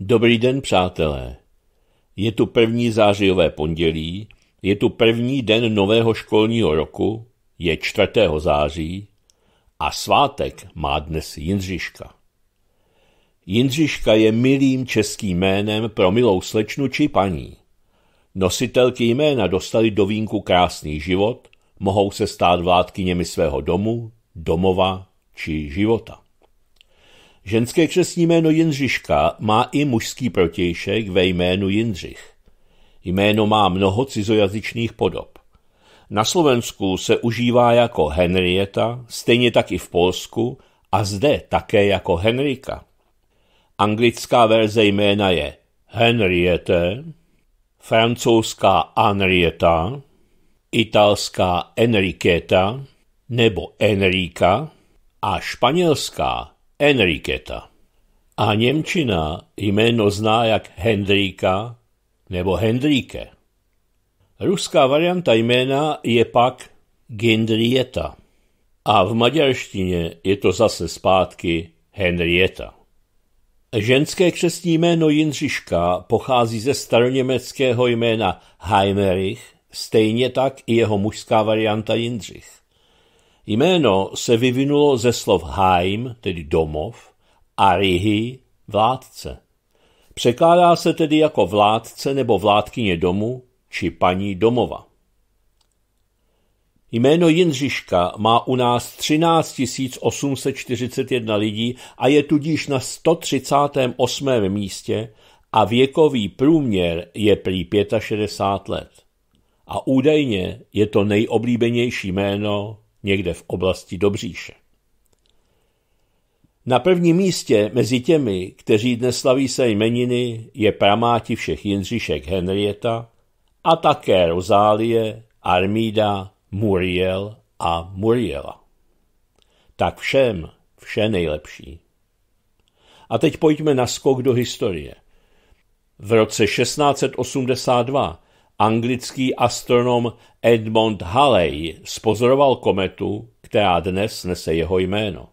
Dobrý den, přátelé. Je tu první zářijové pondělí, je tu první den nového školního roku, je 4. září a svátek má dnes Jindřiška. Jindřiška je milým českým jménem pro milou slečnu či paní. Nositelky jména dostali do vínku krásný život, mohou se stát vládkyněmi svého domu, domova či života. Ženské křesní jméno Jindřiška má i mužský protějšek ve jménu Jindřich. Jméno má mnoho cizojazyčných podob. Na Slovensku se užívá jako Henrieta, stejně tak i v Polsku a zde také jako Henrika. Anglická verze jména je Henriette, francouzská Henrietta, italská Enriqueta nebo Enrica a španělská Enriketa. A Němčina jméno zná jak Hendrika nebo Hendrike. Ruská varianta jména je pak Gendrieta. A v maďarštině je to zase zpátky Henrieta. Ženské křestní jméno Jindřiška pochází ze staroněmeckého jména Heinrich, stejně tak i jeho mužská varianta Jindřich. Jméno se vyvinulo ze slov Haim, tedy domov, a rihy, vládce. Překládá se tedy jako vládce nebo vládkyně domu či paní domova. Jméno Jindřiška má u nás 13 841 lidí a je tudíž na 138. místě a věkový průměr je prý 65 let. A údajně je to nejoblíbenější jméno někde v oblasti Dobříše. Na prvním místě mezi těmi, kteří dnes slaví své jmeniny, je pramáti všech Jindřišek Henrieta a také Rozálie, Armída, Muriel a Muriela. Tak všem vše nejlepší. A teď pojďme na skok do historie. V roce 1682 Anglický astronom Edmond Halley spozoroval kometu, která dnes nese jeho jméno.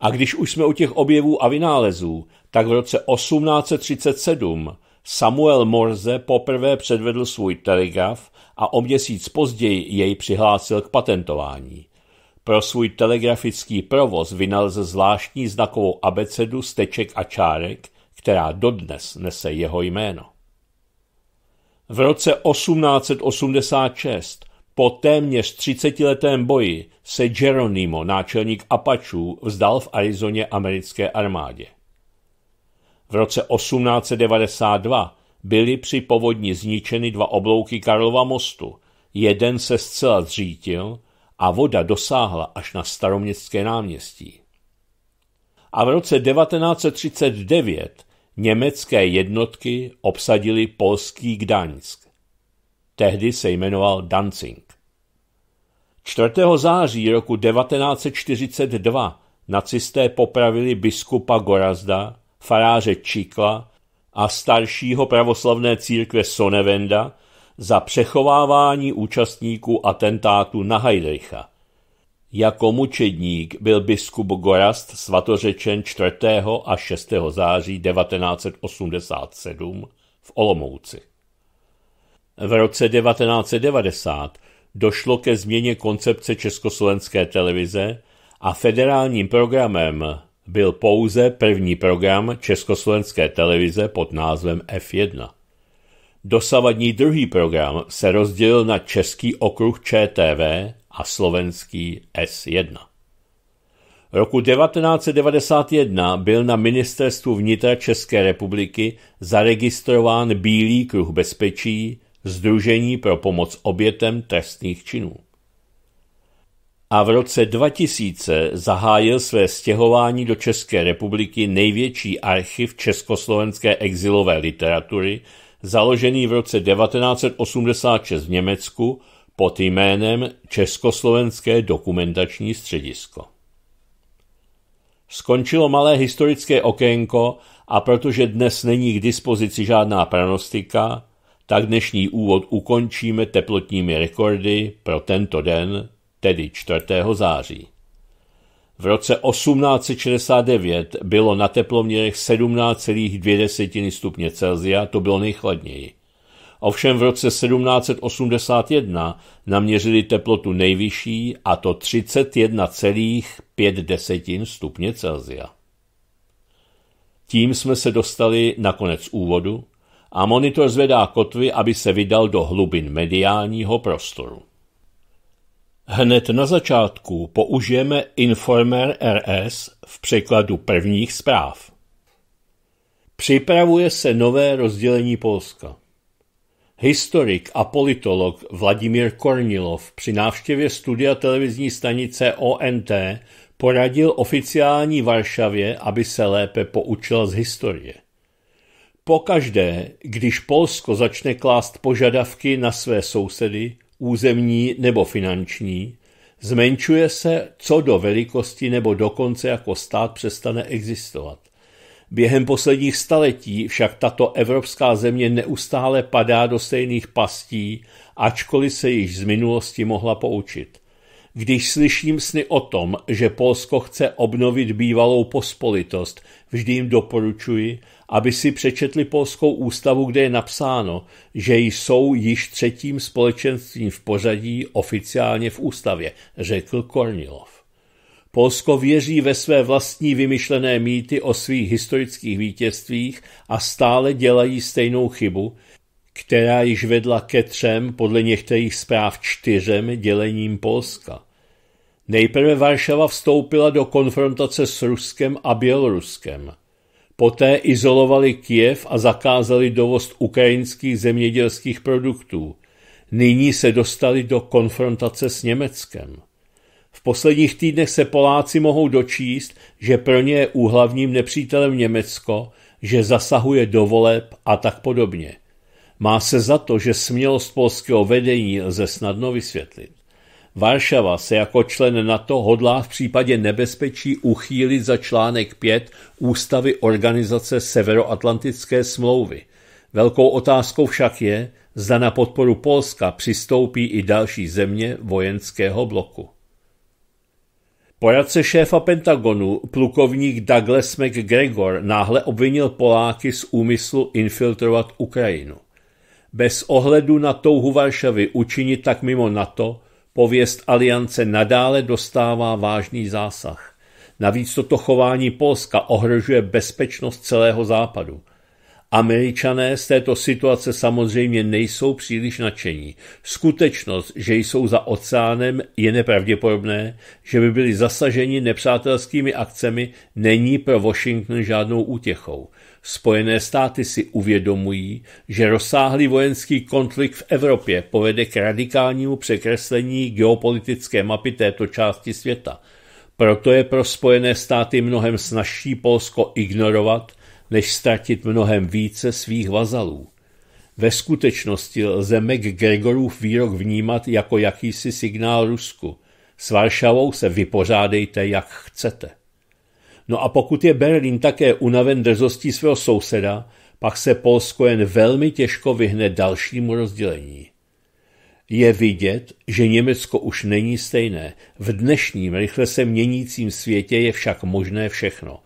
A když už jsme u těch objevů a vynálezů, tak v roce 1837 Samuel Morse poprvé předvedl svůj telegraf a o měsíc později jej přihlásil k patentování. Pro svůj telegrafický provoz vynalezl zvláštní znakovou abecedu steček a čárek, která dodnes nese jeho jméno. V roce 1886 po téměř 30-letém boji se Geronimo, náčelník Apačů, vzdal v Arizoně americké armádě. V roce 1892 byly při povodni zničeny dva oblouky Karlova mostu, jeden se zcela zřítil a voda dosáhla až na staroměstské náměstí. A v roce 1939 Německé jednotky obsadili polský Gdaňsk. Tehdy se jmenoval Danzig. 4. září roku 1942 nacisté popravili biskupa Gorazda, faráře Čikla a staršího pravoslavné církve Sonevenda za přechovávání účastníků atentátu na Heidricha. Jako mučedník byl biskup Gorast svatořečen 4. a 6. září 1987 v Olomouci. V roce 1990 došlo ke změně koncepce československé televize a federálním programem byl pouze první program československé televize pod názvem F1. Dosavadní druhý program se rozdělil na Český okruh ČTV a slovenský S1. Roku 1991 byl na ministerstvu vnitra České republiky zaregistrován Bílý kruh bezpečí, Združení pro pomoc obětem trestných činů. A v roce 2000 zahájil své stěhování do České republiky největší archiv československé exilové literatury, založený v roce 1986 v Německu pod jménem Československé dokumentační středisko. Skončilo malé historické okénko a protože dnes není k dispozici žádná pranostika, tak dnešní úvod ukončíme teplotními rekordy pro tento den, tedy 4. září. V roce 1869 bylo na teploměrech 17,2 stupně Celsia, to bylo nejchladněji. Ovšem v roce 1781 naměřili teplotu nejvyšší a to 31,5 stupně Celsia. Tím jsme se dostali na konec úvodu a monitor zvedá kotvy, aby se vydal do hlubin mediálního prostoru. Hned na začátku použijeme Informer RS v překladu prvních zpráv. Připravuje se nové rozdělení Polska. Historik a politolog Vladimír Kornilov při návštěvě studia televizní stanice ONT poradil oficiální Varšavě, aby se lépe poučila z historie. Pokaždé, když Polsko začne klást požadavky na své sousedy, územní nebo finanční, zmenšuje se co do velikosti nebo dokonce jako stát přestane existovat. Během posledních staletí však tato evropská země neustále padá do stejných pastí, ačkoliv se již z minulosti mohla poučit. Když slyším sny o tom, že Polsko chce obnovit bývalou pospolitost, vždy jim doporučuji, aby si přečetli polskou ústavu, kde je napsáno, že jsou již třetím společenstvím v pořadí oficiálně v ústavě, řekl Kornilov. Polsko věří ve své vlastní vymyšlené mýty o svých historických vítězstvích a stále dělají stejnou chybu, která již vedla ke třem, podle některých zpráv čtyřem dělením Polska. Nejprve Varšava vstoupila do konfrontace s Ruskem a Běloruskem. Poté izolovali Kiev a zakázali dovoz ukrajinských zemědělských produktů. Nyní se dostali do konfrontace s Německem. V posledních týdnech se Poláci mohou dočíst, že pro ně je úhlavním nepřítelem Německo, že zasahuje do voleb a tak podobně. Má se za to, že smělost polského vedení lze snadno vysvětlit. Varšava se jako člen NATO hodlá v případě nebezpečí uchýlit za článek 5 ústavy organizace Severoatlantické smlouvy. Velkou otázkou však je, zda na podporu Polska přistoupí i další země vojenského bloku. Poradce šéfa Pentagonu, plukovník Douglas McGregor, náhle obvinil Poláky z úmyslu infiltrovat Ukrajinu. Bez ohledu na touhu Varšavy učinit tak mimo NATO, pověst aliance nadále dostává vážný zásah. Navíc toto chování Polska ohrožuje bezpečnost celého západu. Američané z této situace samozřejmě nejsou příliš nadšení. Skutečnost, že jsou za oceánem, je nepravděpodobné, že by byli zasaženi nepřátelskými akcemi, není pro Washington žádnou útěchou. Spojené státy si uvědomují, že rozsáhlý vojenský konflikt v Evropě povede k radikálnímu překreslení geopolitické mapy této části světa. Proto je pro Spojené státy mnohem snažší Polsko ignorovat než ztratit mnohem více svých vazalů. Ve skutečnosti lze McGregorův výrok vnímat jako jakýsi signál Rusku. S Varšavou se vypořádejte, jak chcete. No a pokud je Berlín také unaven drzostí svého souseda, pak se Polsko jen velmi těžko vyhne dalšímu rozdělení. Je vidět, že Německo už není stejné. V dnešním rychle se měnícím světě je však možné všechno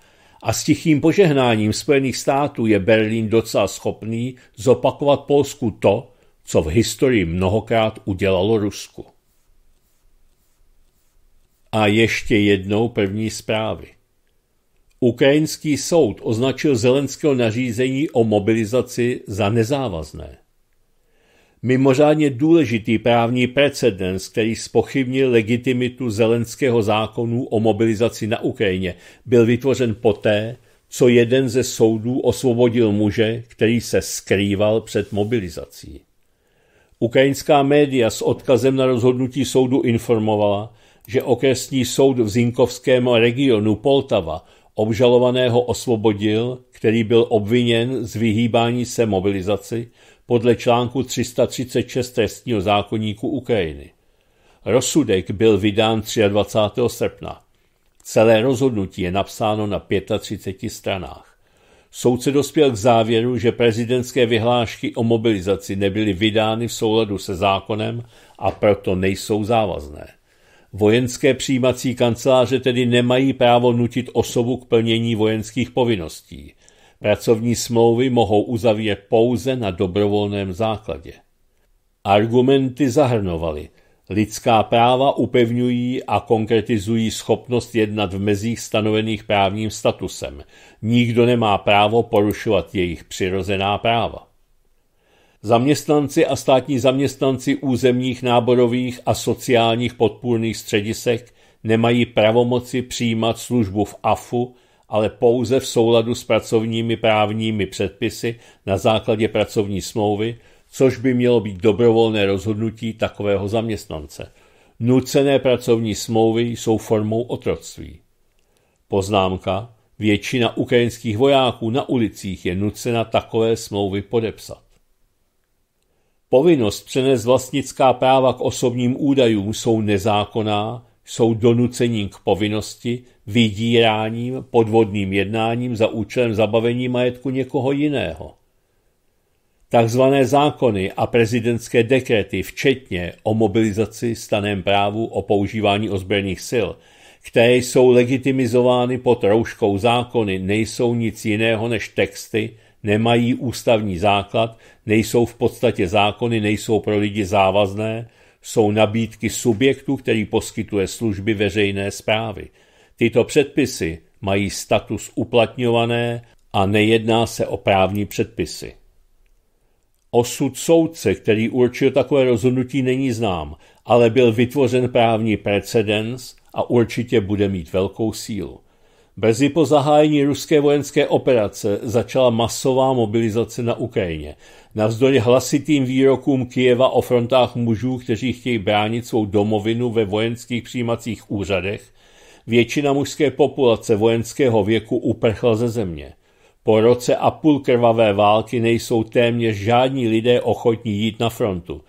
a s tichým požehnáním Spojených států je Berlín docela schopný zopakovat Polsku to, co v historii mnohokrát udělalo Rusku. A ještě jednou první zprávy. Ukrajinský soud označil Zelenského nařízení o mobilizaci za nezávazné mimořádně důležitý právní precedens, který spochybnil legitimitu zelenského zákonu o mobilizaci na Ukrajině, byl vytvořen poté, co jeden ze soudů osvobodil muže, který se skrýval před mobilizací. Ukrajinská média s odkazem na rozhodnutí soudu informovala, že okresní soud v Zinkovském regionu Poltava obžalovaného osvobodil, který byl obviněn z vyhýbání se mobilizaci, podle článku 336 trestního zákoníku Ukrajiny. Rozsudek byl vydán 23. srpna. Celé rozhodnutí je napsáno na 35 stranách. Soudce dospěl k závěru, že prezidentské vyhlášky o mobilizaci nebyly vydány v souladu se zákonem a proto nejsou závazné. Vojenské přijímací kanceláře tedy nemají právo nutit osobu k plnění vojenských povinností. Pracovní smlouvy mohou uzavírat pouze na dobrovolném základě. Argumenty zahrnovaly Lidská práva upevňují a konkretizují schopnost jednat v mezích stanovených právním statusem. Nikdo nemá právo porušovat jejich přirozená práva. Zaměstnanci a státní zaměstnanci územních náborových a sociálních podpůrných středisek nemají pravomoci přijímat službu v AFu ale pouze v souladu s pracovními právními předpisy na základě pracovní smlouvy, což by mělo být dobrovolné rozhodnutí takového zaměstnance. Nucené pracovní smlouvy jsou formou otroctví. Poznámka. Většina ukrajinských vojáků na ulicích je nucena takové smlouvy podepsat. Povinnost přenést vlastnická práva k osobním údajům jsou nezákonná, jsou donucením k povinnosti, vydíráním, podvodným jednáním za účelem zabavení majetku někoho jiného. Takzvané zákony a prezidentské dekrety, včetně o mobilizaci staném právu o používání ozbrojených sil, které jsou legitimizovány pod rouškou zákony, nejsou nic jiného než texty, nemají ústavní základ, nejsou v podstatě zákony, nejsou pro lidi závazné, jsou nabídky subjektu, který poskytuje služby veřejné zprávy – Tyto předpisy mají status uplatňované a nejedná se o právní předpisy. Osud soudce, který určil takové rozhodnutí, není znám, ale byl vytvořen právní precedens a určitě bude mít velkou sílu. Brzy po zahájení ruské vojenské operace začala masová mobilizace na Ukrajině. Navzdory hlasitým výrokům Kijeva o frontách mužů, kteří chtějí bránit svou domovinu ve vojenských přijímacích úřadech, Většina mužské populace vojenského věku uprchla ze země. Po roce a půl krvavé války nejsou téměř žádní lidé ochotní jít na frontu.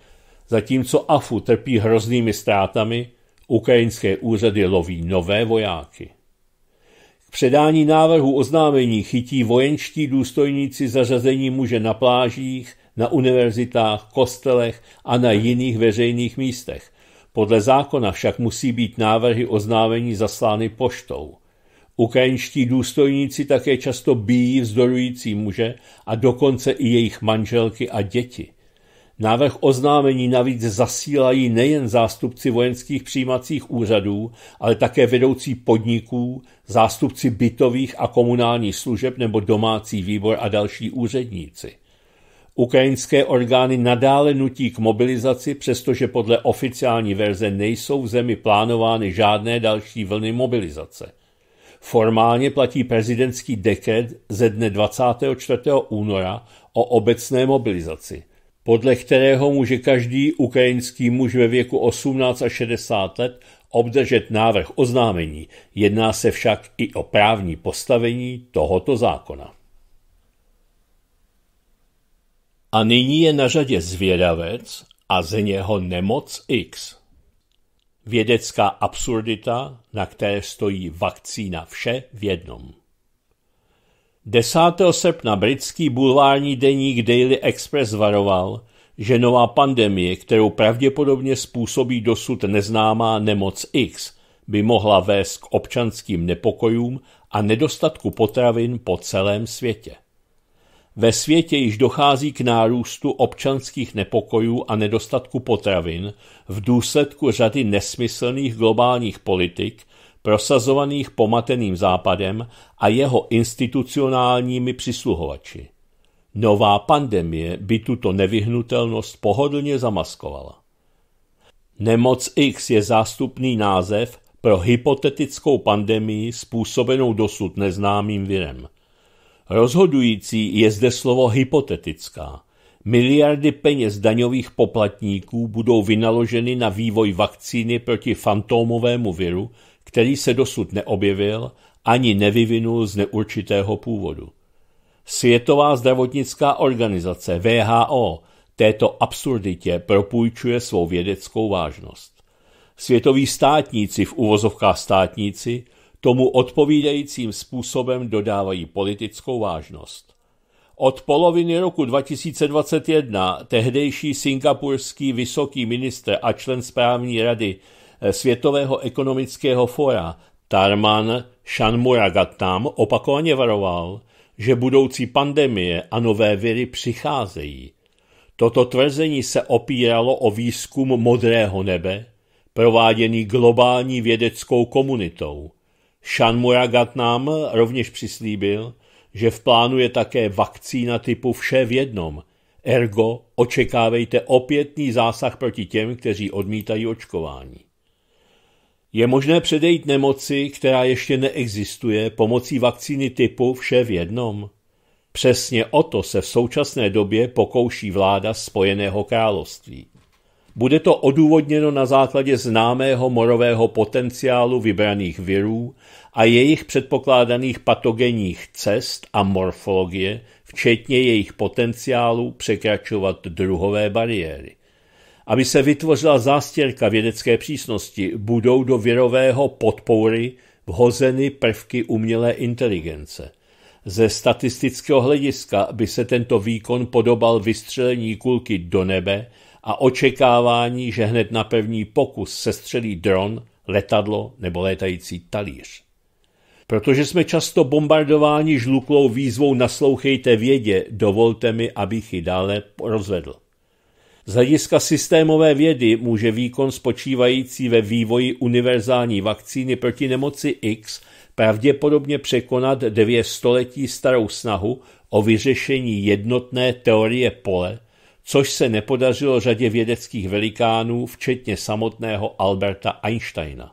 Zatímco AFU trpí hroznými ztrátami, ukrajinské úřady loví nové vojáky. K předání návrhu oznámení chytí vojenští důstojníci zařazení muže na plážích, na univerzitách, kostelech a na jiných veřejných místech. Podle zákona však musí být návrhy oznámení zaslány poštou. Ukrajinští důstojníci také často bíjí vzdorující muže a dokonce i jejich manželky a děti. Návrh oznámení navíc zasílají nejen zástupci vojenských přijímacích úřadů, ale také vedoucí podniků, zástupci bytových a komunálních služeb nebo domácí výbor a další úředníci. Ukrajinské orgány nadále nutí k mobilizaci, přestože podle oficiální verze nejsou v zemi plánovány žádné další vlny mobilizace. Formálně platí prezidentský dekret ze dne 24. února o obecné mobilizaci, podle kterého může každý ukrajinský muž ve věku 18 a 60 let obdržet návrh oznámení. Jedná se však i o právní postavení tohoto zákona. A nyní je na řadě zvědavec a z něho nemoc X. Vědecká absurdita, na které stojí vakcína vše v jednom. 10. srpna britský bulvární deník Daily Express varoval, že nová pandemie, kterou pravděpodobně způsobí dosud neznámá nemoc X, by mohla vést k občanským nepokojům a nedostatku potravin po celém světě. Ve světě již dochází k nárůstu občanských nepokojů a nedostatku potravin v důsledku řady nesmyslných globálních politik, prosazovaných pomateným západem a jeho institucionálními přisluhovači. Nová pandemie by tuto nevyhnutelnost pohodlně zamaskovala. Nemoc X je zástupný název pro hypotetickou pandemii způsobenou dosud neznámým virem. Rozhodující je zde slovo hypotetická. Miliardy peněz daňových poplatníků budou vynaloženy na vývoj vakcíny proti fantomovému viru, který se dosud neobjevil ani nevyvinul z neurčitého původu. Světová zdravotnická organizace VHO této absurditě propůjčuje svou vědeckou vážnost. Světoví státníci v uvozovkách státníci tomu odpovídajícím způsobem dodávají politickou vážnost. Od poloviny roku 2021 tehdejší singapurský vysoký ministr a člen správní rady eh, Světového ekonomického fora Tarman Shanmugaratnam opakovaně varoval, že budoucí pandemie a nové viry přicházejí. Toto tvrzení se opíralo o výzkum modrého nebe, prováděný globální vědeckou komunitou – Shanmura rovněž přislíbil, že v plánu je také vakcína typu vše v jednom. Ergo očekávejte opětný zásah proti těm, kteří odmítají očkování. Je možné předejít nemoci, která ještě neexistuje, pomocí vakcíny typu vše v jednom? Přesně o to se v současné době pokouší vláda Spojeného království. Bude to odůvodněno na základě známého morového potenciálu vybraných virů a jejich předpokládaných patogenních cest a morfologie, včetně jejich potenciálu překračovat druhové bariéry. Aby se vytvořila zástěrka vědecké přísnosti, budou do virového podpory vhozeny prvky umělé inteligence. Ze statistického hlediska by se tento výkon podobal vystřelení kulky do nebe a očekávání, že hned na pevný pokus sestřelí dron, letadlo nebo létající talíř. Protože jsme často bombardováni žluklou výzvou naslouchejte vědě, dovolte mi, abych ji dále rozvedl. Z hlediska systémové vědy může výkon spočívající ve vývoji univerzální vakcíny proti nemoci X pravděpodobně překonat dvě století starou snahu o vyřešení jednotné teorie pole, což se nepodařilo řadě vědeckých velikánů, včetně samotného Alberta Einsteina.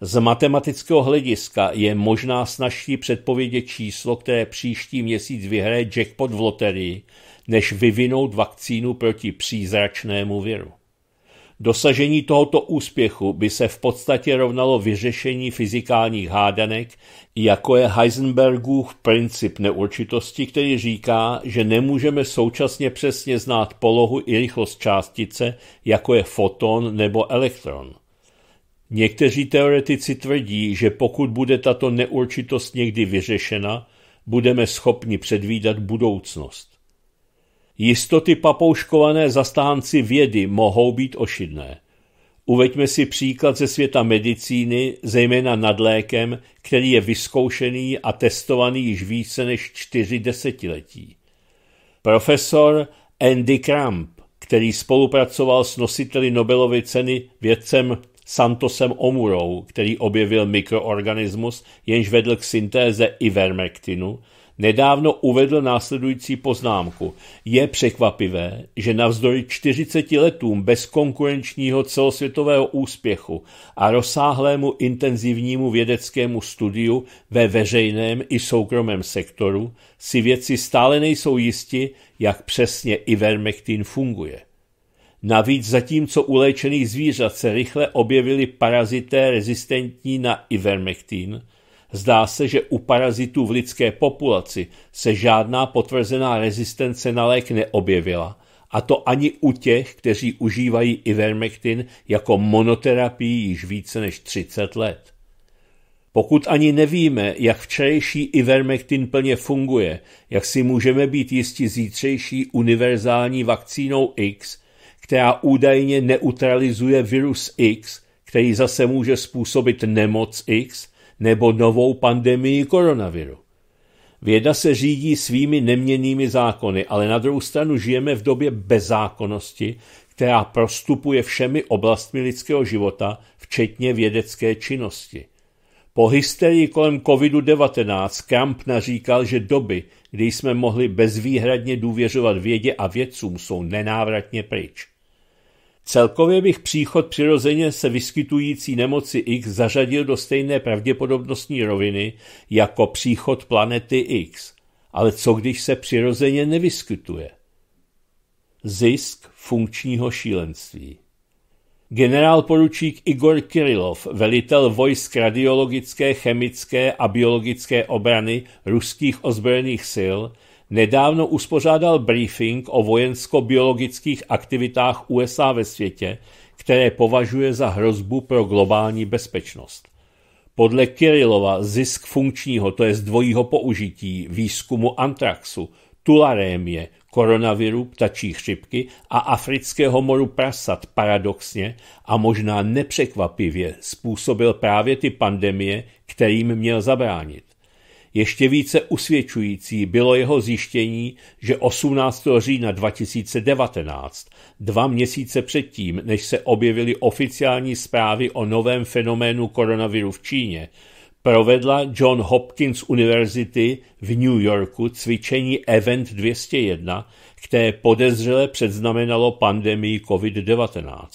Z matematického hlediska je možná snažší předpovědět číslo, které příští měsíc vyhraje jackpot v loterii, než vyvinout vakcínu proti přízračnému viru. Dosažení tohoto úspěchu by se v podstatě rovnalo vyřešení fyzikálních hádanek, jako je Heisenbergův princip neurčitosti, který říká, že nemůžeme současně přesně znát polohu i rychlost částice, jako je foton nebo elektron. Někteří teoretici tvrdí, že pokud bude tato neurčitost někdy vyřešena, budeme schopni předvídat budoucnost. Jistoty papouškované zastánci vědy mohou být ošidné. Uveďme si příklad ze světa medicíny, zejména nad lékem, který je vyzkoušený a testovaný již více než čtyři desetiletí. Profesor Andy Cramp, který spolupracoval s nositeli Nobelovy ceny vědcem Santosem Omurou, který objevil mikroorganismus, jenž vedl k syntéze ivermektinu, nedávno uvedl následující poznámku. Je překvapivé, že navzdory 40 letům bezkonkurenčního celosvětového úspěchu a rozsáhlému intenzivnímu vědeckému studiu ve veřejném i soukromém sektoru si vědci stále nejsou jisti, jak přesně ivermektin funguje. Navíc zatímco u léčených zvířat se rychle objevily parazité rezistentní na ivermektin, Zdá se, že u parazitů v lidské populaci se žádná potvrzená rezistence na lék neobjevila, a to ani u těch, kteří užívají ivermektin jako monoterapii již více než 30 let. Pokud ani nevíme, jak včerejší ivermektin plně funguje, jak si můžeme být jistí zítřejší univerzální vakcínou X, která údajně neutralizuje virus X, který zase může způsobit nemoc X, nebo novou pandemii koronaviru. Věda se řídí svými neměnými zákony, ale na druhou stranu žijeme v době bezzákonnosti, která prostupuje všemi oblastmi lidského života, včetně vědecké činnosti. Po hysterii kolem COVID-19 Trump naříkal, že doby, kdy jsme mohli bezvýhradně důvěřovat vědě a vědcům, jsou nenávratně pryč. Celkově bych příchod přirozeně se vyskytující nemoci X zařadil do stejné pravděpodobnostní roviny jako příchod planety X. Ale co když se přirozeně nevyskytuje? Zisk funkčního šílenství. Generálporučík Igor Kirilov, velitel vojsk radiologické, chemické a biologické obrany ruských ozbrojených sil, nedávno uspořádal briefing o vojensko-biologických aktivitách USA ve světě, které považuje za hrozbu pro globální bezpečnost. Podle Kirilova zisk funkčního, to je dvojího použití, výzkumu antraxu, tularémie, koronaviru, ptačí chřipky a afrického moru prasat paradoxně a možná nepřekvapivě způsobil právě ty pandemie, kterým měl zabránit. Ještě více usvědčující bylo jeho zjištění, že 18. října 2019, dva měsíce předtím, než se objevily oficiální zprávy o novém fenoménu koronaviru v Číně, provedla John Hopkins University v New Yorku cvičení Event 201, které podezřele předznamenalo pandemii COVID-19.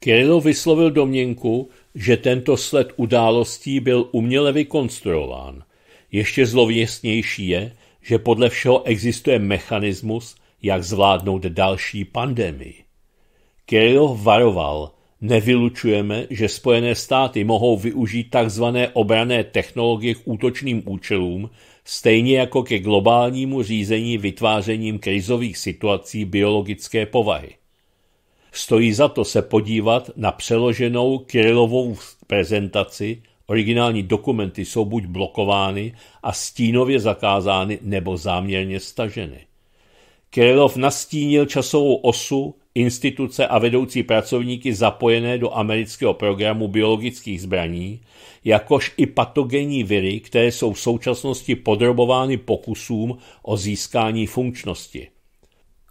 Kirill vyslovil domněnku, že tento sled událostí byl uměle vykonstruován. Ještě zlověstnější je, že podle všeho existuje mechanismus, jak zvládnout další pandemii. Kirillov varoval, nevylučujeme, že Spojené státy mohou využít tzv. obrané technologie k útočným účelům, stejně jako ke globálnímu řízení vytvářením krizových situací biologické povahy. Stojí za to se podívat na přeloženou Kirilovou prezentaci, originální dokumenty jsou buď blokovány a stínově zakázány nebo záměrně staženy. Kirilov nastínil časovou osu, instituce a vedoucí pracovníky zapojené do amerického programu biologických zbraní, jakož i patogenní viry, které jsou v současnosti podrobovány pokusům o získání funkčnosti.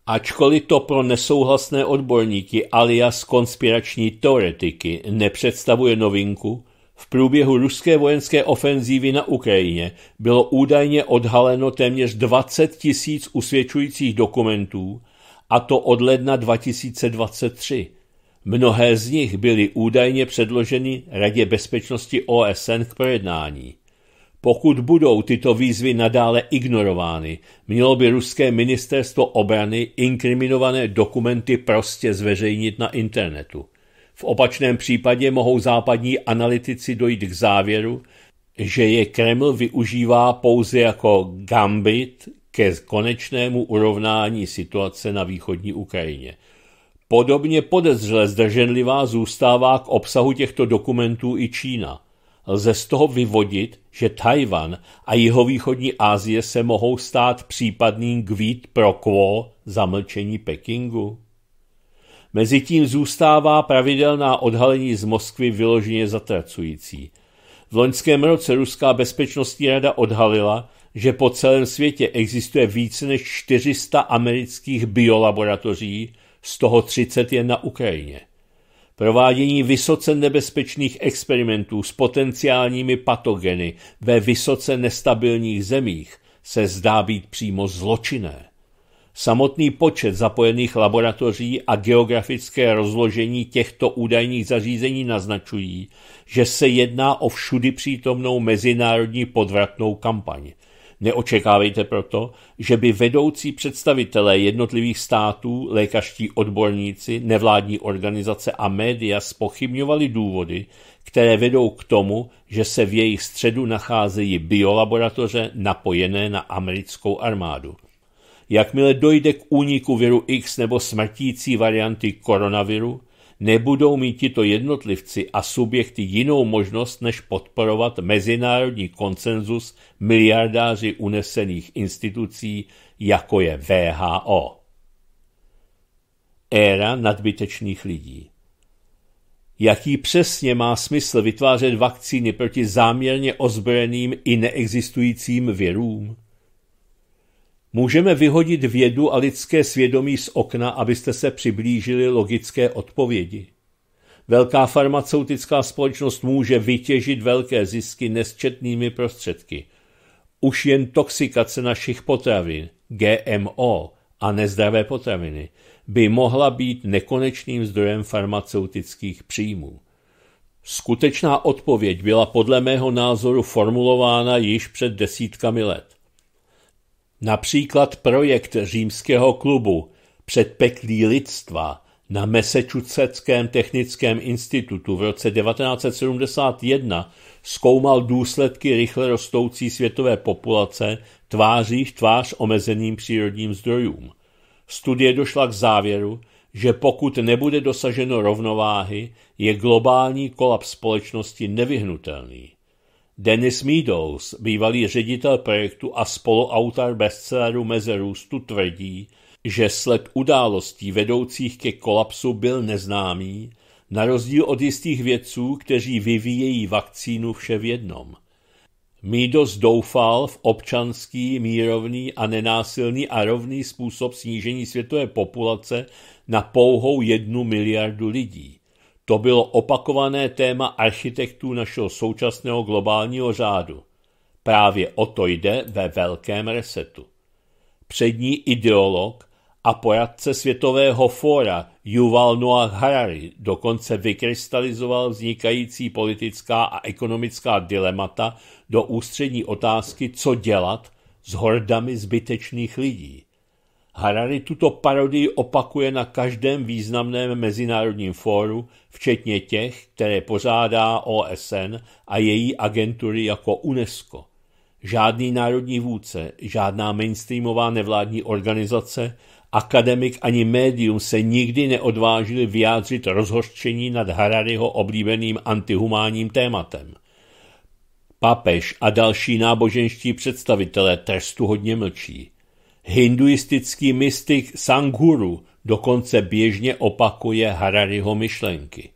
Ačkoliv to pro nesouhlasné odborníky alias konspirační teoretiky nepředstavuje novinku, v průběhu ruské vojenské ofenzívy na Ukrajině bylo údajně odhaleno téměř 20 tisíc usvědčujících dokumentů, a to od ledna 2023. Mnohé z nich byly údajně předloženy Radě bezpečnosti OSN k projednání. Pokud budou tyto výzvy nadále ignorovány, mělo by ruské ministerstvo obrany inkriminované dokumenty prostě zveřejnit na internetu. V opačném případě mohou západní analytici dojít k závěru, že je Kreml využívá pouze jako gambit ke konečnému urovnání situace na východní Ukrajině. Podobně podezřele zdrženlivá zůstává k obsahu těchto dokumentů i Čína – lze z toho vyvodit, že Tajvan a jeho východní Asie se mohou stát případným kvít pro quo zamlčení Pekingu? Mezitím zůstává pravidelná odhalení z Moskvy vyloženě zatracující. V loňském roce Ruská bezpečnostní rada odhalila, že po celém světě existuje více než 400 amerických biolaboratoří, z toho 30 je na Ukrajině. Provádění vysoce nebezpečných experimentů s potenciálními patogeny ve vysoce nestabilních zemích se zdá být přímo zločinné. Samotný počet zapojených laboratoří a geografické rozložení těchto údajných zařízení naznačují, že se jedná o všudy přítomnou mezinárodní podvratnou kampaň – Neočekávejte proto, že by vedoucí představitelé jednotlivých států, lékařští odborníci, nevládní organizace a média spochybňovali důvody, které vedou k tomu, že se v jejich středu nacházejí biolaboratoře napojené na americkou armádu. Jakmile dojde k úniku viru X nebo smrtící varianty koronaviru, nebudou mít tito jednotlivci a subjekty jinou možnost, než podporovat mezinárodní konsenzus miliardáři unesených institucí, jako je VHO. Éra nadbytečných lidí Jaký přesně má smysl vytvářet vakcíny proti záměrně ozbrojeným i neexistujícím virům? Můžeme vyhodit vědu a lidské svědomí z okna, abyste se přiblížili logické odpovědi. Velká farmaceutická společnost může vytěžit velké zisky nesčetnými prostředky. Už jen toxikace našich potravin, GMO a nezdravé potraviny, by mohla být nekonečným zdrojem farmaceutických příjmů. Skutečná odpověď byla podle mého názoru formulována již před desítkami let. Například projekt Římského klubu Předpeklí lidstva na Massachusettském technickém institutu v roce 1971 zkoumal důsledky rychle rostoucí světové populace tváří v tvář omezeným přírodním zdrojům. Studie došla k závěru, že pokud nebude dosaženo rovnováhy, je globální kolaps společnosti nevyhnutelný. Dennis Meadows, bývalý ředitel projektu a spoluautor bestselleru Mezerůstu, tvrdí, že sled událostí vedoucích ke kolapsu byl neznámý, na rozdíl od jistých vědců, kteří vyvíjejí vakcínu vše v jednom. Meadows doufal v občanský, mírovný a nenásilný a rovný způsob snížení světové populace na pouhou jednu miliardu lidí. To bylo opakované téma architektů našeho současného globálního řádu. Právě o to jde ve velkém resetu. Přední ideolog a poradce Světového fóra Yuval Noah Harari dokonce vykrystalizoval vznikající politická a ekonomická dilemata do ústřední otázky, co dělat s hordami zbytečných lidí. Harari tuto parodii opakuje na každém významném mezinárodním fóru, včetně těch, které pořádá OSN a její agentury jako UNESCO. Žádný národní vůdce, žádná mainstreamová nevládní organizace, akademik ani médium se nikdy neodvážili vyjádřit rozhořčení nad Harariho oblíbeným antihumánním tématem. Papež a další náboženští představitelé trestu hodně mlčí. Hinduistický mystik Sanghuru dokonce běžně opakuje Harariho myšlenky.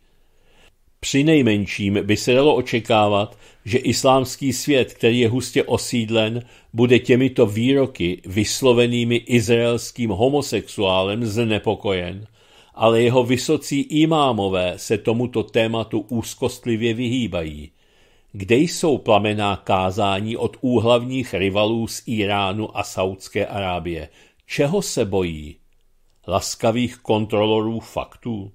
Při nejmenším by se dalo očekávat, že islámský svět, který je hustě osídlen, bude těmito výroky vyslovenými izraelským homosexuálem znepokojen, ale jeho vysocí imámové se tomuto tématu úzkostlivě vyhýbají – kde jsou plamená kázání od úhlavních rivalů z Iránu a Saudské Arábie? Čeho se bojí? Laskavých kontrolorů faktů?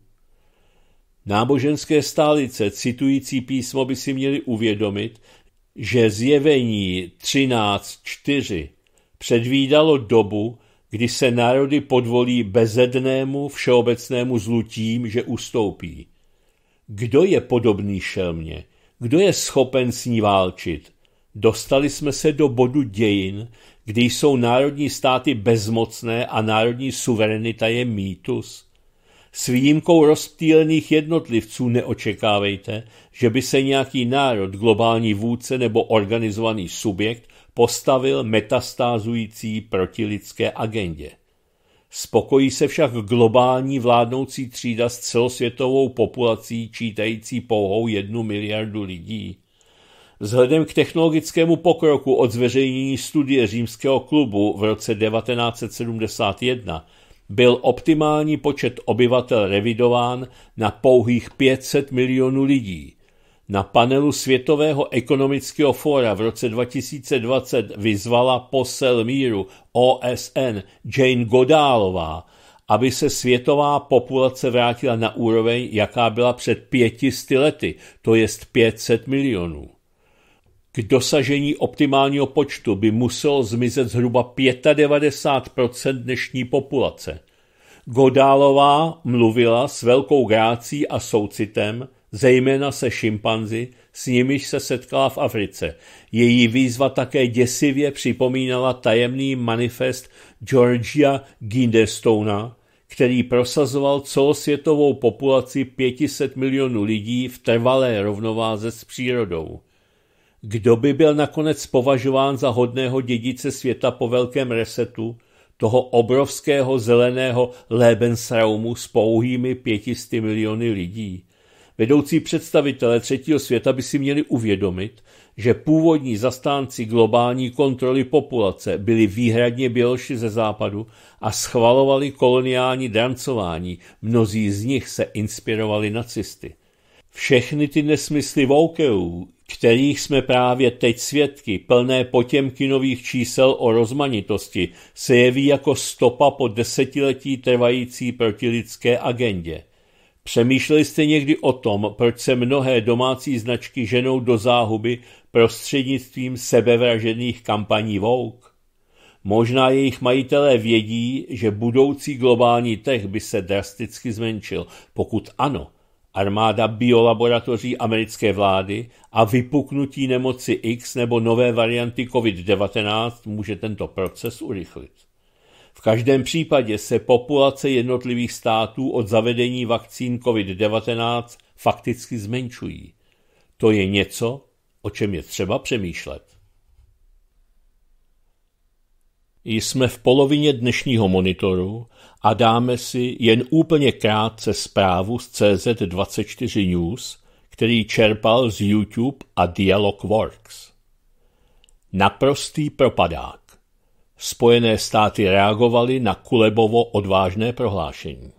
Náboženské stálice citující písmo by si měli uvědomit, že zjevení 13.4 předvídalo dobu, kdy se národy podvolí bezednému všeobecnému zlu tím, že ustoupí. Kdo je podobný šelmě? Kdo je schopen s ní válčit? Dostali jsme se do bodu dějin, kdy jsou národní státy bezmocné a národní suverenita je mýtus. S výjimkou rozptýlených jednotlivců neočekávejte, že by se nějaký národ, globální vůdce nebo organizovaný subjekt postavil metastázující protilidské agendě. Spokojí se však globální vládnoucí třída s celosvětovou populací čítající pouhou jednu miliardu lidí. Vzhledem k technologickému pokroku od zveřejnění studie Římského klubu v roce 1971 byl optimální počet obyvatel revidován na pouhých 500 milionů lidí, na panelu Světového ekonomického fóra v roce 2020 vyzvala posel míru OSN Jane Godálová, aby se světová populace vrátila na úroveň, jaká byla před pětisty lety, to jest 500 milionů. K dosažení optimálního počtu by muselo zmizet zhruba 95 dnešní populace. Godálová mluvila s velkou grácí a soucitem zejména se šimpanzi, s nimiž se setkala v Africe. Její výzva také děsivě připomínala tajemný manifest Georgia Ginderstona, který prosazoval celosvětovou populaci 500 milionů lidí v trvalé rovnováze s přírodou. Kdo by byl nakonec považován za hodného dědice světa po velkém resetu, toho obrovského zeleného Lebensraumu s pouhými 500 miliony lidí? Vedoucí představitelé třetího světa by si měli uvědomit, že původní zastánci globální kontroly populace byli výhradně běloši ze západu a schvalovali koloniální drancování, mnozí z nich se inspirovali nacisty. Všechny ty nesmysly Voukeů, kterých jsme právě teď svědky, plné potěmkinových čísel o rozmanitosti, se jeví jako stopa po desetiletí trvající protilidské agendě – Přemýšleli jste někdy o tom, proč se mnohé domácí značky ženou do záhuby prostřednictvím sebevražených kampaní Vouk? Možná jejich majitelé vědí, že budoucí globální trh by se drasticky zmenšil. Pokud ano, armáda biolaboratoří americké vlády a vypuknutí nemoci X nebo nové varianty COVID-19 může tento proces urychlit. V každém případě se populace jednotlivých států od zavedení vakcín COVID-19 fakticky zmenšují. To je něco, o čem je třeba přemýšlet. Jsme v polovině dnešního monitoru a dáme si jen úplně krátce zprávu z CZ24 News, který čerpal z YouTube a Dialogworks. Naprostý propadák. Spojené státy reagovaly na Kulebovo odvážné prohlášení.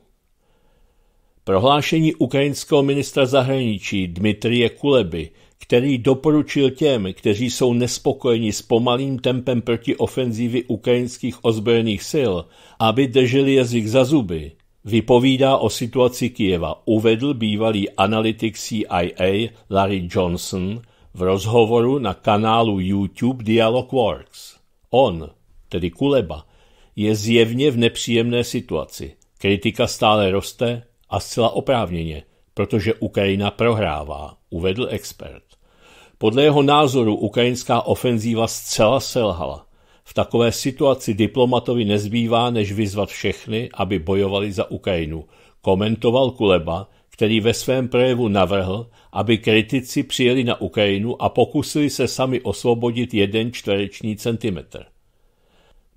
Prohlášení ukrajinského ministra zahraničí Dmitrie Kuleby, který doporučil těm, kteří jsou nespokojeni s pomalým tempem proti ofenzívy ukrajinských ozbrojených sil, aby drželi jazyk za zuby, vypovídá o situaci Kijeva, uvedl bývalý analytik CIA Larry Johnson v rozhovoru na kanálu YouTube Dialog Works. On, tedy Kuleba, je zjevně v nepříjemné situaci. Kritika stále roste a zcela oprávněně, protože Ukrajina prohrává, uvedl expert. Podle jeho názoru ukrajinská ofenzíva zcela selhala. V takové situaci diplomatovi nezbývá, než vyzvat všechny, aby bojovali za Ukrajinu, komentoval Kuleba, který ve svém projevu navrhl, aby kritici přijeli na Ukrajinu a pokusili se sami osvobodit jeden čtvereční centimetr.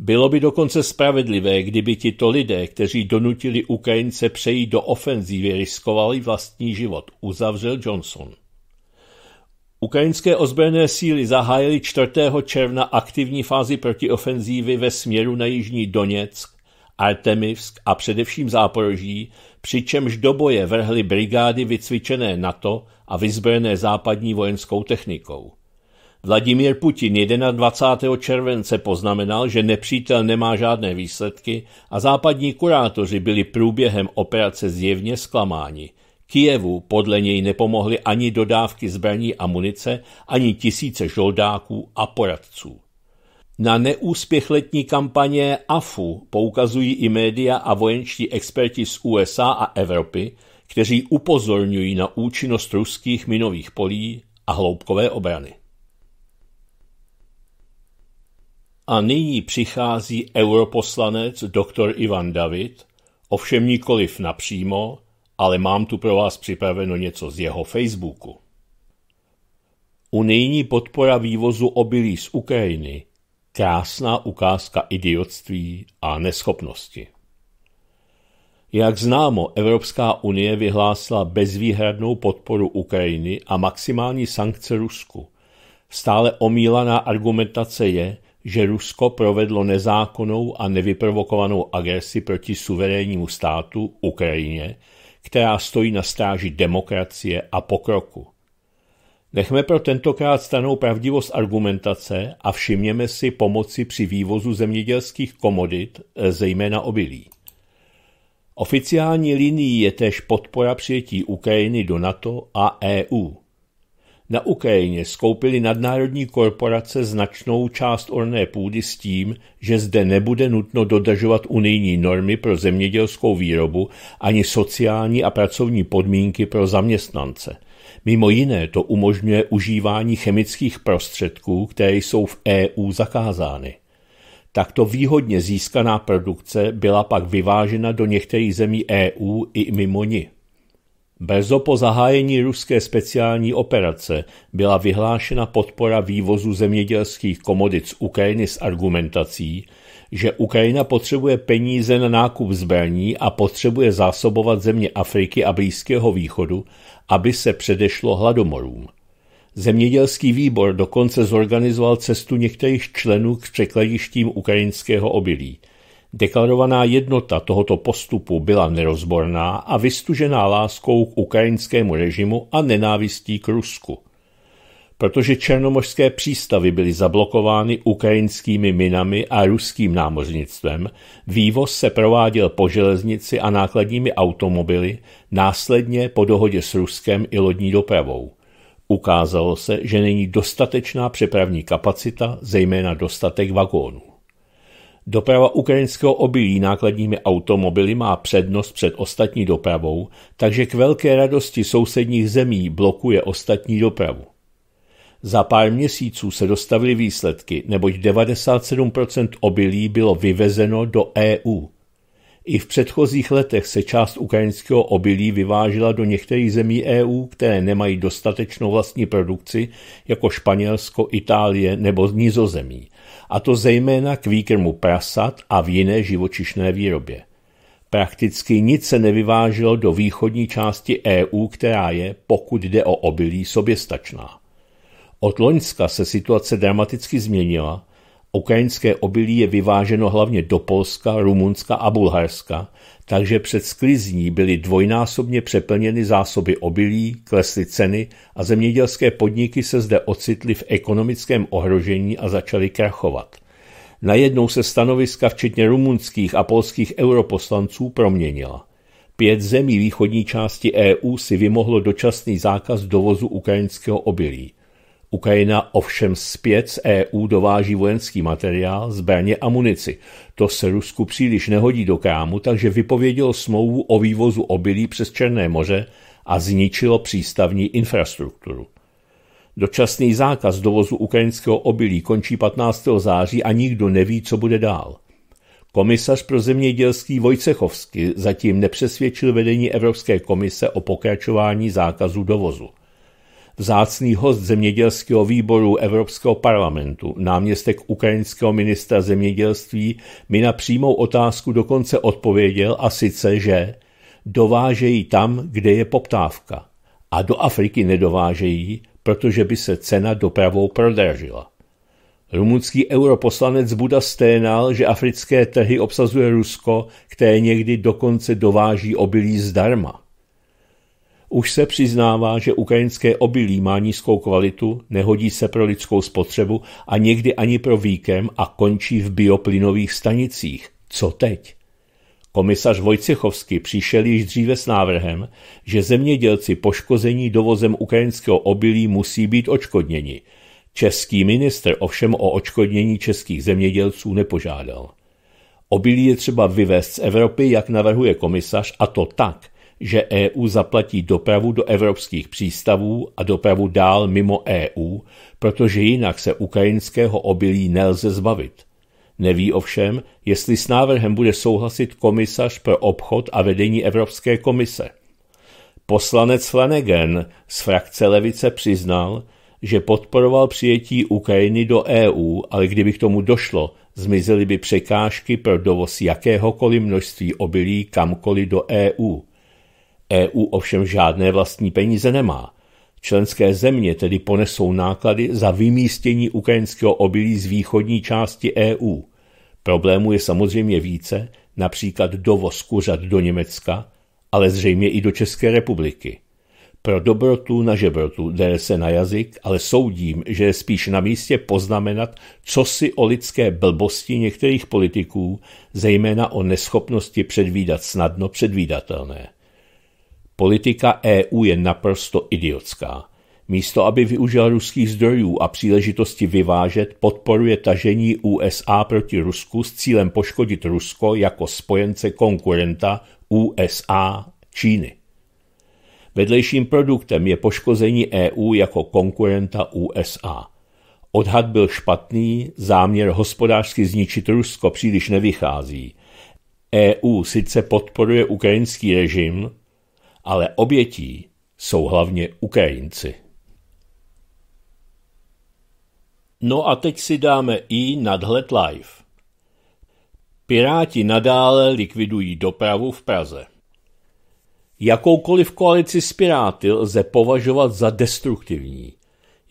Bylo by dokonce spravedlivé, kdyby tito lidé, kteří donutili Ukrajince přejít do ofenzívy, riskovali vlastní život, uzavřel Johnson. Ukrajinské ozbrojené síly zahájily 4. června aktivní fázi protiofenzívy ve směru na jižní Doněck, Artemivsk a především Záporoží, přičemž do boje vrhly brigády vycvičené NATO a vyzbrojené západní vojenskou technikou. Vladimír Putin 21. července poznamenal, že nepřítel nemá žádné výsledky a západní kurátoři byli průběhem operace zjevně zklamáni. Kijevu podle něj nepomohly ani dodávky zbraní a munice, ani tisíce žoldáků a poradců. Na neúspěch letní kampaně AFU poukazují i média a vojenští experti z USA a Evropy, kteří upozorňují na účinnost ruských minových polí a hloubkové obrany. A nyní přichází europoslanec dr. Ivan David, ovšem nikoliv napřímo, ale mám tu pro vás připraveno něco z jeho Facebooku. Unijní podpora vývozu obilí z Ukrajiny. Krásná ukázka idiotství a neschopnosti. Jak známo, Evropská unie vyhlásila bezvýhradnou podporu Ukrajiny a maximální sankce Rusku. Stále omílaná argumentace je, že Rusko provedlo nezákonnou a nevyprovokovanou agresi proti suverénnímu státu Ukrajině, která stojí na stráži demokracie a pokroku. Nechme pro tentokrát stranou pravdivost argumentace a všimněme si pomoci při vývozu zemědělských komodit, eh, zejména obilí. Oficiální linií je též podpora přijetí Ukrajiny do NATO a EU – na Ukrajině skoupili nadnárodní korporace značnou část orné půdy s tím, že zde nebude nutno dodržovat unijní normy pro zemědělskou výrobu ani sociální a pracovní podmínky pro zaměstnance. Mimo jiné to umožňuje užívání chemických prostředků, které jsou v EU zakázány. Takto výhodně získaná produkce byla pak vyvážena do některých zemí EU i mimo ni. Brzo po zahájení ruské speciální operace byla vyhlášena podpora vývozu zemědělských komodit z Ukrajiny s argumentací, že Ukrajina potřebuje peníze na nákup zbraní a potřebuje zásobovat země Afriky a Blízkého východu, aby se předešlo hladomorům. Zemědělský výbor dokonce zorganizoval cestu některých členů k překladištím ukrajinského obilí – Deklarovaná jednota tohoto postupu byla nerozborná a vystužená láskou k ukrajinskému režimu a nenávistí k Rusku. Protože černomořské přístavy byly zablokovány ukrajinskými minami a ruským námořnictvem, vývoz se prováděl po železnici a nákladními automobily, následně po dohodě s Ruskem i lodní dopravou. Ukázalo se, že není dostatečná přepravní kapacita, zejména dostatek vagónů. Doprava ukrajinského obilí nákladními automobily má přednost před ostatní dopravou, takže k velké radosti sousedních zemí blokuje ostatní dopravu. Za pár měsíců se dostavily výsledky, neboť 97% obilí bylo vyvezeno do EU. I v předchozích letech se část ukrajinského obilí vyvážela do některých zemí EU, které nemají dostatečnou vlastní produkci, jako Španělsko, Itálie nebo Nizozemí, a to zejména k výkrmu prasat a v jiné živočišné výrobě. Prakticky nic se nevyváželo do východní části EU, která je, pokud jde o obilí, soběstačná. Od Loňska se situace dramaticky změnila Ukrajinské obilí je vyváženo hlavně do Polska, Rumunska a Bulharska, takže před sklizní byly dvojnásobně přeplněny zásoby obilí, klesly ceny a zemědělské podniky se zde ocitly v ekonomickém ohrožení a začaly krachovat. Najednou se stanoviska včetně rumunských a polských europoslanců proměnila. Pět zemí východní části EU si vymohlo dočasný zákaz dovozu ukrajinského obilí. Ukrajina ovšem zpět z EU dováží vojenský materiál, zbraně a munici. To se Rusku příliš nehodí do krámu, takže vypovědělo smlouvu o vývozu obilí přes Černé moře a zničilo přístavní infrastrukturu. Dočasný zákaz dovozu ukrajinského obilí končí 15. září a nikdo neví, co bude dál. Komisař pro zemědělství Vojcechovsky zatím nepřesvědčil vedení Evropské komise o pokračování zákazu dovozu vzácný host zemědělského výboru Evropského parlamentu, náměstek ukrajinského ministra zemědělství, mi na přímou otázku dokonce odpověděl a sice, že dovážejí tam, kde je poptávka a do Afriky nedovážejí, protože by se cena dopravou prodražila. Rumunský europoslanec Buda sténal, že africké trhy obsazuje Rusko, které někdy dokonce dováží obilí zdarma. Už se přiznává, že ukrajinské obilí má nízkou kvalitu, nehodí se pro lidskou spotřebu a někdy ani pro výkem a končí v bioplynových stanicích. Co teď? Komisař Vojcechovský přišel již dříve s návrhem, že zemědělci poškození dovozem ukrajinského obilí musí být očkodněni. Český minister ovšem o očkodnění českých zemědělců nepožádal. Obilí je třeba vyvést z Evropy, jak navrhuje komisař, a to tak, že EU zaplatí dopravu do evropských přístavů a dopravu dál mimo EU, protože jinak se ukrajinského obilí nelze zbavit. Neví ovšem, jestli s návrhem bude souhlasit komisař pro obchod a vedení Evropské komise. Poslanec Flanagan z frakce Levice přiznal, že podporoval přijetí Ukrajiny do EU, ale kdyby k tomu došlo, zmizely by překážky pro dovoz jakéhokoliv množství obilí kamkoliv do EU. EU ovšem žádné vlastní peníze nemá. Členské země tedy ponesou náklady za vymístění ukrajinského obilí z východní části EU. Problému je samozřejmě více, například dovoz kuřat do Německa, ale zřejmě i do České republiky. Pro dobrotu na žebrotu jde se na jazyk, ale soudím, že je spíš na místě poznamenat, co si o lidské blbosti některých politiků, zejména o neschopnosti předvídat snadno předvídatelné. Politika EU je naprosto idiotská. Místo, aby využil ruských zdrojů a příležitosti vyvážet, podporuje tažení USA proti Rusku s cílem poškodit Rusko jako spojence konkurenta USA Číny. Vedlejším produktem je poškození EU jako konkurenta USA. Odhad byl špatný, záměr hospodářsky zničit Rusko příliš nevychází. EU sice podporuje ukrajinský režim, ale obětí jsou hlavně Ukrajinci. No a teď si dáme i nadhled live. Piráti nadále likvidují dopravu v Praze. Jakoukoliv koalici s Piráty lze považovat za destruktivní.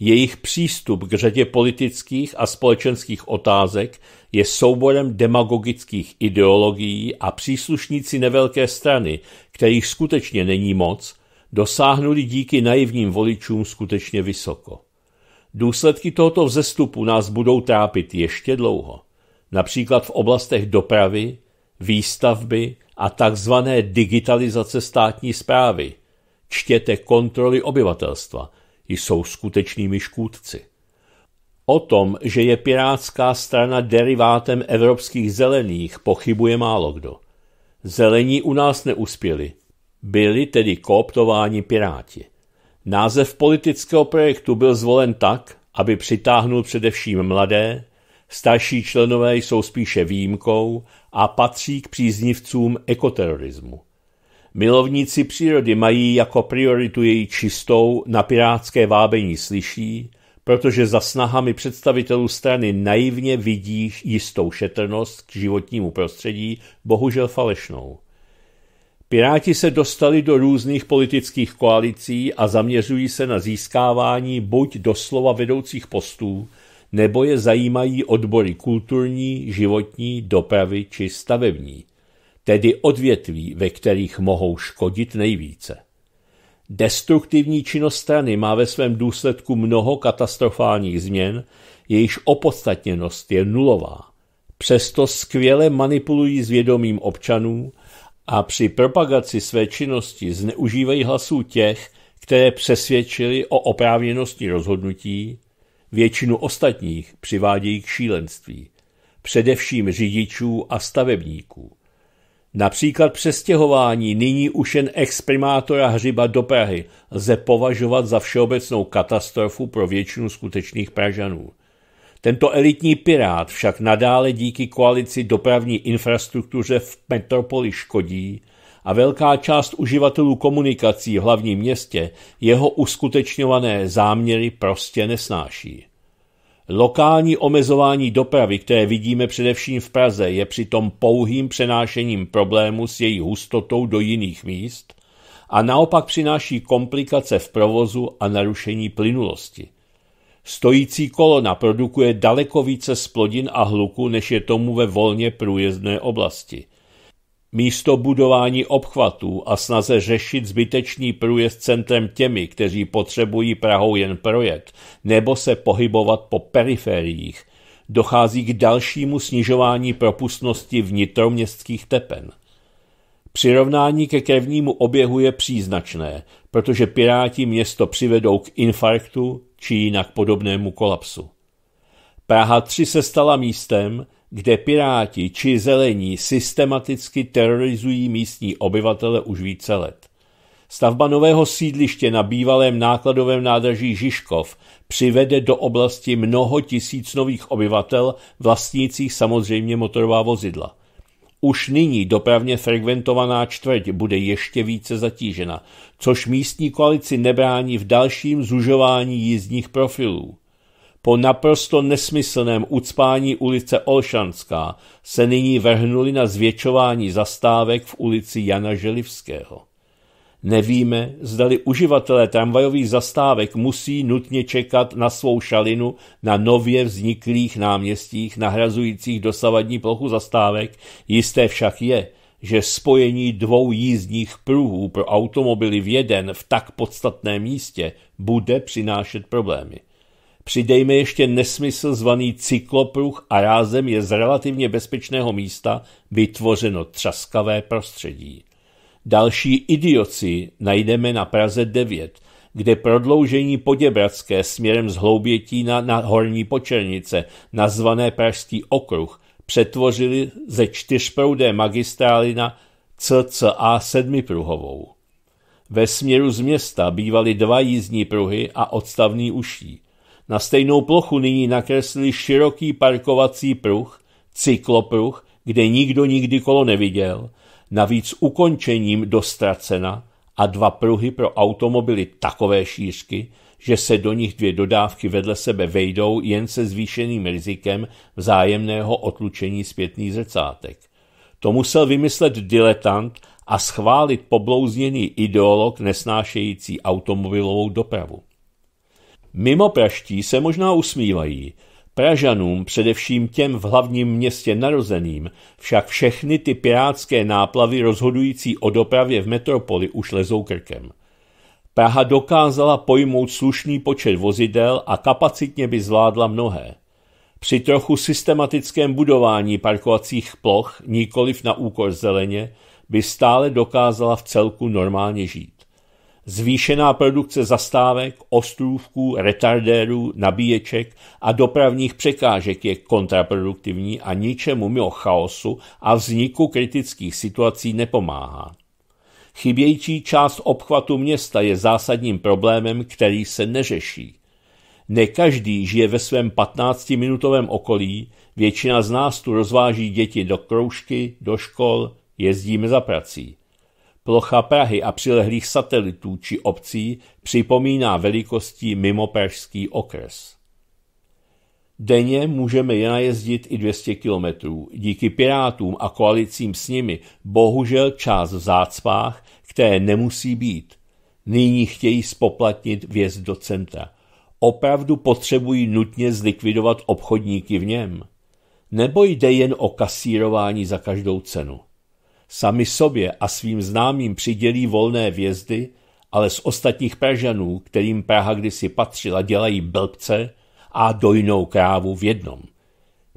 Jejich přístup k řadě politických a společenských otázek je souborem demagogických ideologií a příslušníci nevelké strany, kterých skutečně není moc, dosáhnuli díky naivním voličům skutečně vysoko. Důsledky tohoto vzestupu nás budou trápit ještě dlouho, například v oblastech dopravy, výstavby a takzvané digitalizace státní zprávy. Čtěte kontroly obyvatelstva – jsou skutečnými škůdci. O tom, že je pirátská strana derivátem evropských zelených, pochybuje málo kdo. Zelení u nás neuspěli. Byli tedy kooptováni piráti. Název politického projektu byl zvolen tak, aby přitáhnul především mladé, starší členové jsou spíše výjimkou a patří k příznivcům ekoterorismu. Milovníci přírody mají jako prioritu její čistou, na pirátské vábení slyší, protože za snahami představitelů strany naivně vidí jistou šetrnost k životnímu prostředí, bohužel falešnou. Piráti se dostali do různých politických koalicí a zaměřují se na získávání buď doslova vedoucích postů, nebo je zajímají odbory kulturní, životní, dopravy či stavební – tedy odvětví, ve kterých mohou škodit nejvíce. Destruktivní činnost strany má ve svém důsledku mnoho katastrofálních změn, jejichž opodstatněnost je nulová. Přesto skvěle manipulují s vědomím občanů a při propagaci své činnosti zneužívají hlasů těch, které přesvědčili o oprávněnosti rozhodnutí, většinu ostatních přivádějí k šílenství, především řidičů a stavebníků. Například přestěhování nyní už jen exprimátora Hřiba do Prahy lze považovat za všeobecnou katastrofu pro většinu skutečných Pražanů. Tento elitní pirát však nadále díky koalici dopravní infrastruktuře v metropoli škodí a velká část uživatelů komunikací v hlavním městě jeho uskutečňované záměry prostě nesnáší. Lokální omezování dopravy, které vidíme především v Praze, je přitom pouhým přenášením problému s její hustotou do jiných míst a naopak přináší komplikace v provozu a narušení plynulosti. Stojící kolona produkuje daleko více splodin a hluku, než je tomu ve volně průjezdné oblasti. Místo budování obchvatů a snaze řešit zbytečný průjezd centrem těmi, kteří potřebují Prahou jen projet, nebo se pohybovat po periferiích, dochází k dalšímu snižování propustnosti vnitroměstských tepen. Přirovnání ke krevnímu oběhu je příznačné, protože piráti město přivedou k infarktu či jinak podobnému kolapsu. Praha 3 se stala místem, kde piráti či zelení systematicky terorizují místní obyvatele už více let. Stavba nového sídliště na bývalém nákladovém nádraží Žižkov přivede do oblasti mnoho tisíc nových obyvatel, vlastnících samozřejmě motorová vozidla. Už nyní dopravně frekventovaná čtvrť bude ještě více zatížena, což místní koalici nebrání v dalším zužování jízdních profilů. Po naprosto nesmyslném ucpání ulice Olšanská se nyní vrhnuli na zvětšování zastávek v ulici Jana Želivského. Nevíme, zdali uživatelé tramvajových zastávek musí nutně čekat na svou šalinu na nově vzniklých náměstích nahrazujících dosavadní plochu zastávek, jisté však je, že spojení dvou jízdních pruhů pro automobily v jeden v tak podstatném místě bude přinášet problémy. Přidejme ještě nesmysl zvaný cyklopruh a rázem je z relativně bezpečného místa vytvořeno třaskavé prostředí. Další idioci najdeme na Praze 9, kde prodloužení Poděbradské směrem z Hloubětí na, na Horní Počernice, nazvané Pražský okruh, přetvořili ze čtyřproudé magistrály na CCA sedmipruhovou. Ve směru z města bývaly dva jízdní pruhy a odstavný uší. Na stejnou plochu nyní nakreslili široký parkovací pruh, cyklopruh, kde nikdo nikdy kolo neviděl, navíc ukončením dostracena a dva pruhy pro automobily takové šířky, že se do nich dvě dodávky vedle sebe vejdou jen se zvýšeným rizikem vzájemného otlučení zpětných zrcátek. To musel vymyslet diletant a schválit poblouzněný ideolog nesnášející automobilovou dopravu. Mimo praští se možná usmívají. Pražanům, především těm v hlavním městě narozeným, však všechny ty pirátské náplavy rozhodující o dopravě v metropoli už lezou krkem. Praha dokázala pojmout slušný počet vozidel a kapacitně by zvládla mnohé. Při trochu systematickém budování parkovacích ploch, nikoliv na úkor zeleně, by stále dokázala v celku normálně žít zvýšená produkce zastávek, ostrůvků, retardérů, nabíječek a dopravních překážek je kontraproduktivní a ničemu mimo chaosu a vzniku kritických situací nepomáhá. Chybějící část obchvatu města je zásadním problémem, který se neřeší. Ne každý žije ve svém 15-minutovém okolí, většina z nás tu rozváží děti do kroužky, do škol, jezdíme za prací. Plocha Prahy a přilehlých satelitů či obcí připomíná velikostí mimopražský okres. Denně můžeme je najezdit i 200 kilometrů. Díky pirátům a koalicím s nimi bohužel část v zácpách, které nemusí být. Nyní chtějí spoplatnit vjezd do centra. Opravdu potřebují nutně zlikvidovat obchodníky v něm. Nebo jde jen o kasírování za každou cenu. Sami sobě a svým známým přidělí volné vězdy, ale z ostatních Pražanů, kterým Praha kdysi patřila, dělají blbce a dojnou krávu v jednom.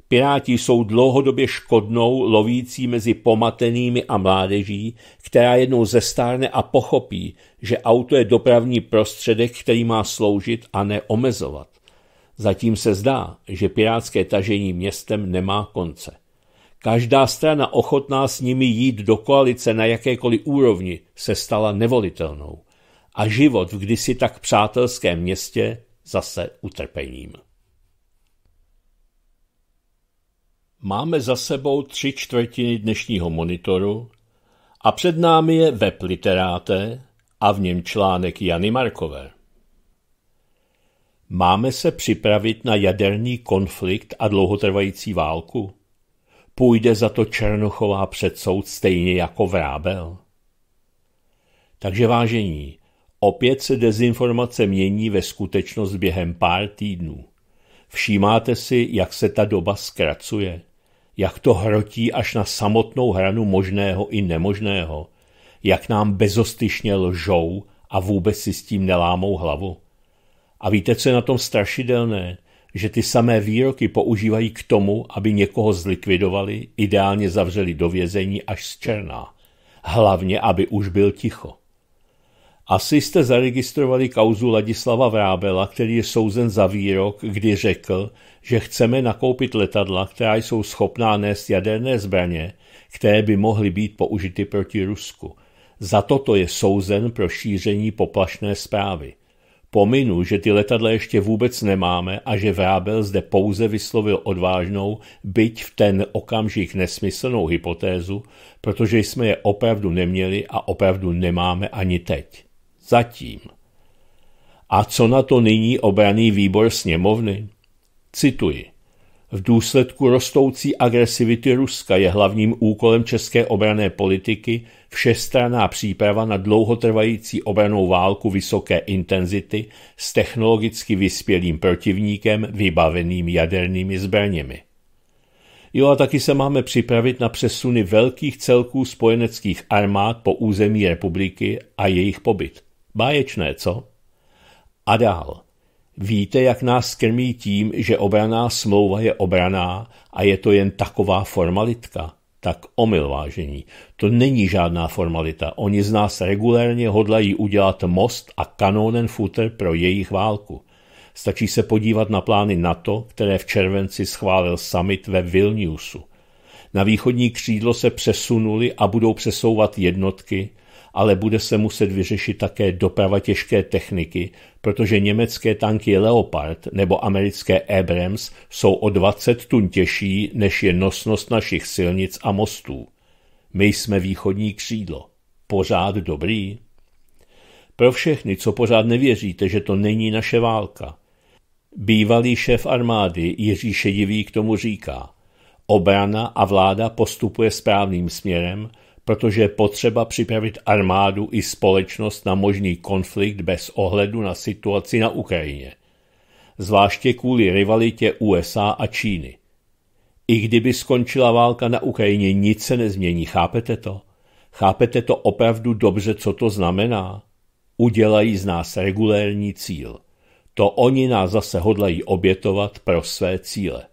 Piráti jsou dlouhodobě škodnou, lovící mezi pomatenými a mládeží, která jednou zestárne a pochopí, že auto je dopravní prostředek, který má sloužit a ne omezovat. Zatím se zdá, že pirátské tažení městem nemá konce. Každá strana ochotná s nimi jít do koalice na jakékoliv úrovni se stala nevolitelnou a život v kdysi tak přátelském městě zase utrpením. Máme za sebou tři čtvrtiny dnešního monitoru a před námi je web literáte a v něm článek Jany Markové. Máme se připravit na jaderný konflikt a dlouhotrvající válku? Půjde za to Černochová před soud stejně jako Vrábel. Takže vážení, opět se dezinformace mění ve skutečnost během pár týdnů. Všímáte si, jak se ta doba zkracuje, jak to hrotí až na samotnou hranu možného i nemožného, jak nám bezostyšně lžou a vůbec si s tím nelámou hlavu. A víte, co je na tom strašidelné? že ty samé výroky používají k tomu, aby někoho zlikvidovali, ideálně zavřeli do vězení až z černá. Hlavně, aby už byl ticho. Asi jste zaregistrovali kauzu Ladislava Vrábela, který je souzen za výrok, kdy řekl, že chceme nakoupit letadla, která jsou schopná nést jaderné zbraně, které by mohly být použity proti Rusku. Za toto je souzen pro šíření poplašné zprávy. Pominu, že ty letadla ještě vůbec nemáme a že Vrábel zde pouze vyslovil odvážnou, byť v ten okamžik nesmyslnou hypotézu, protože jsme je opravdu neměli a opravdu nemáme ani teď. Zatím. A co na to nyní obraný výbor sněmovny? Cituji. V důsledku rostoucí agresivity Ruska je hlavním úkolem české obrané politiky všestranná příprava na dlouhotrvající obranou válku vysoké intenzity s technologicky vyspělým protivníkem vybaveným jadernými zbraněmi. Jo a taky se máme připravit na přesuny velkých celků spojeneckých armád po území republiky a jejich pobyt. Báječné, co? A dál – Víte, jak nás krmí tím, že obraná smlouva je obraná a je to jen taková formalitka? Tak omyl vážení. To není žádná formalita. Oni z nás regulérně hodlají udělat most a kanónen futer pro jejich válku. Stačí se podívat na plány NATO, které v červenci schválil summit ve Vilniusu. Na východní křídlo se přesunuli a budou přesouvat jednotky, ale bude se muset vyřešit také doprava těžké techniky, protože německé tanky Leopard nebo americké Abrams jsou o 20 tun těžší, než je nosnost našich silnic a mostů. My jsme východní křídlo. Pořád dobrý. Pro všechny, co pořád nevěříte, že to není naše válka. Bývalý šéf armády Jiří Šedivý k tomu říká – Obrana a vláda postupuje správným směrem, protože je potřeba připravit armádu i společnost na možný konflikt bez ohledu na situaci na Ukrajině, zvláště kvůli rivalitě USA a Číny. I kdyby skončila válka na Ukrajině, nic se nezmění, chápete to? Chápete to opravdu dobře, co to znamená? Udělají z nás regulérní cíl. To oni nás zase hodlají obětovat pro své cíle.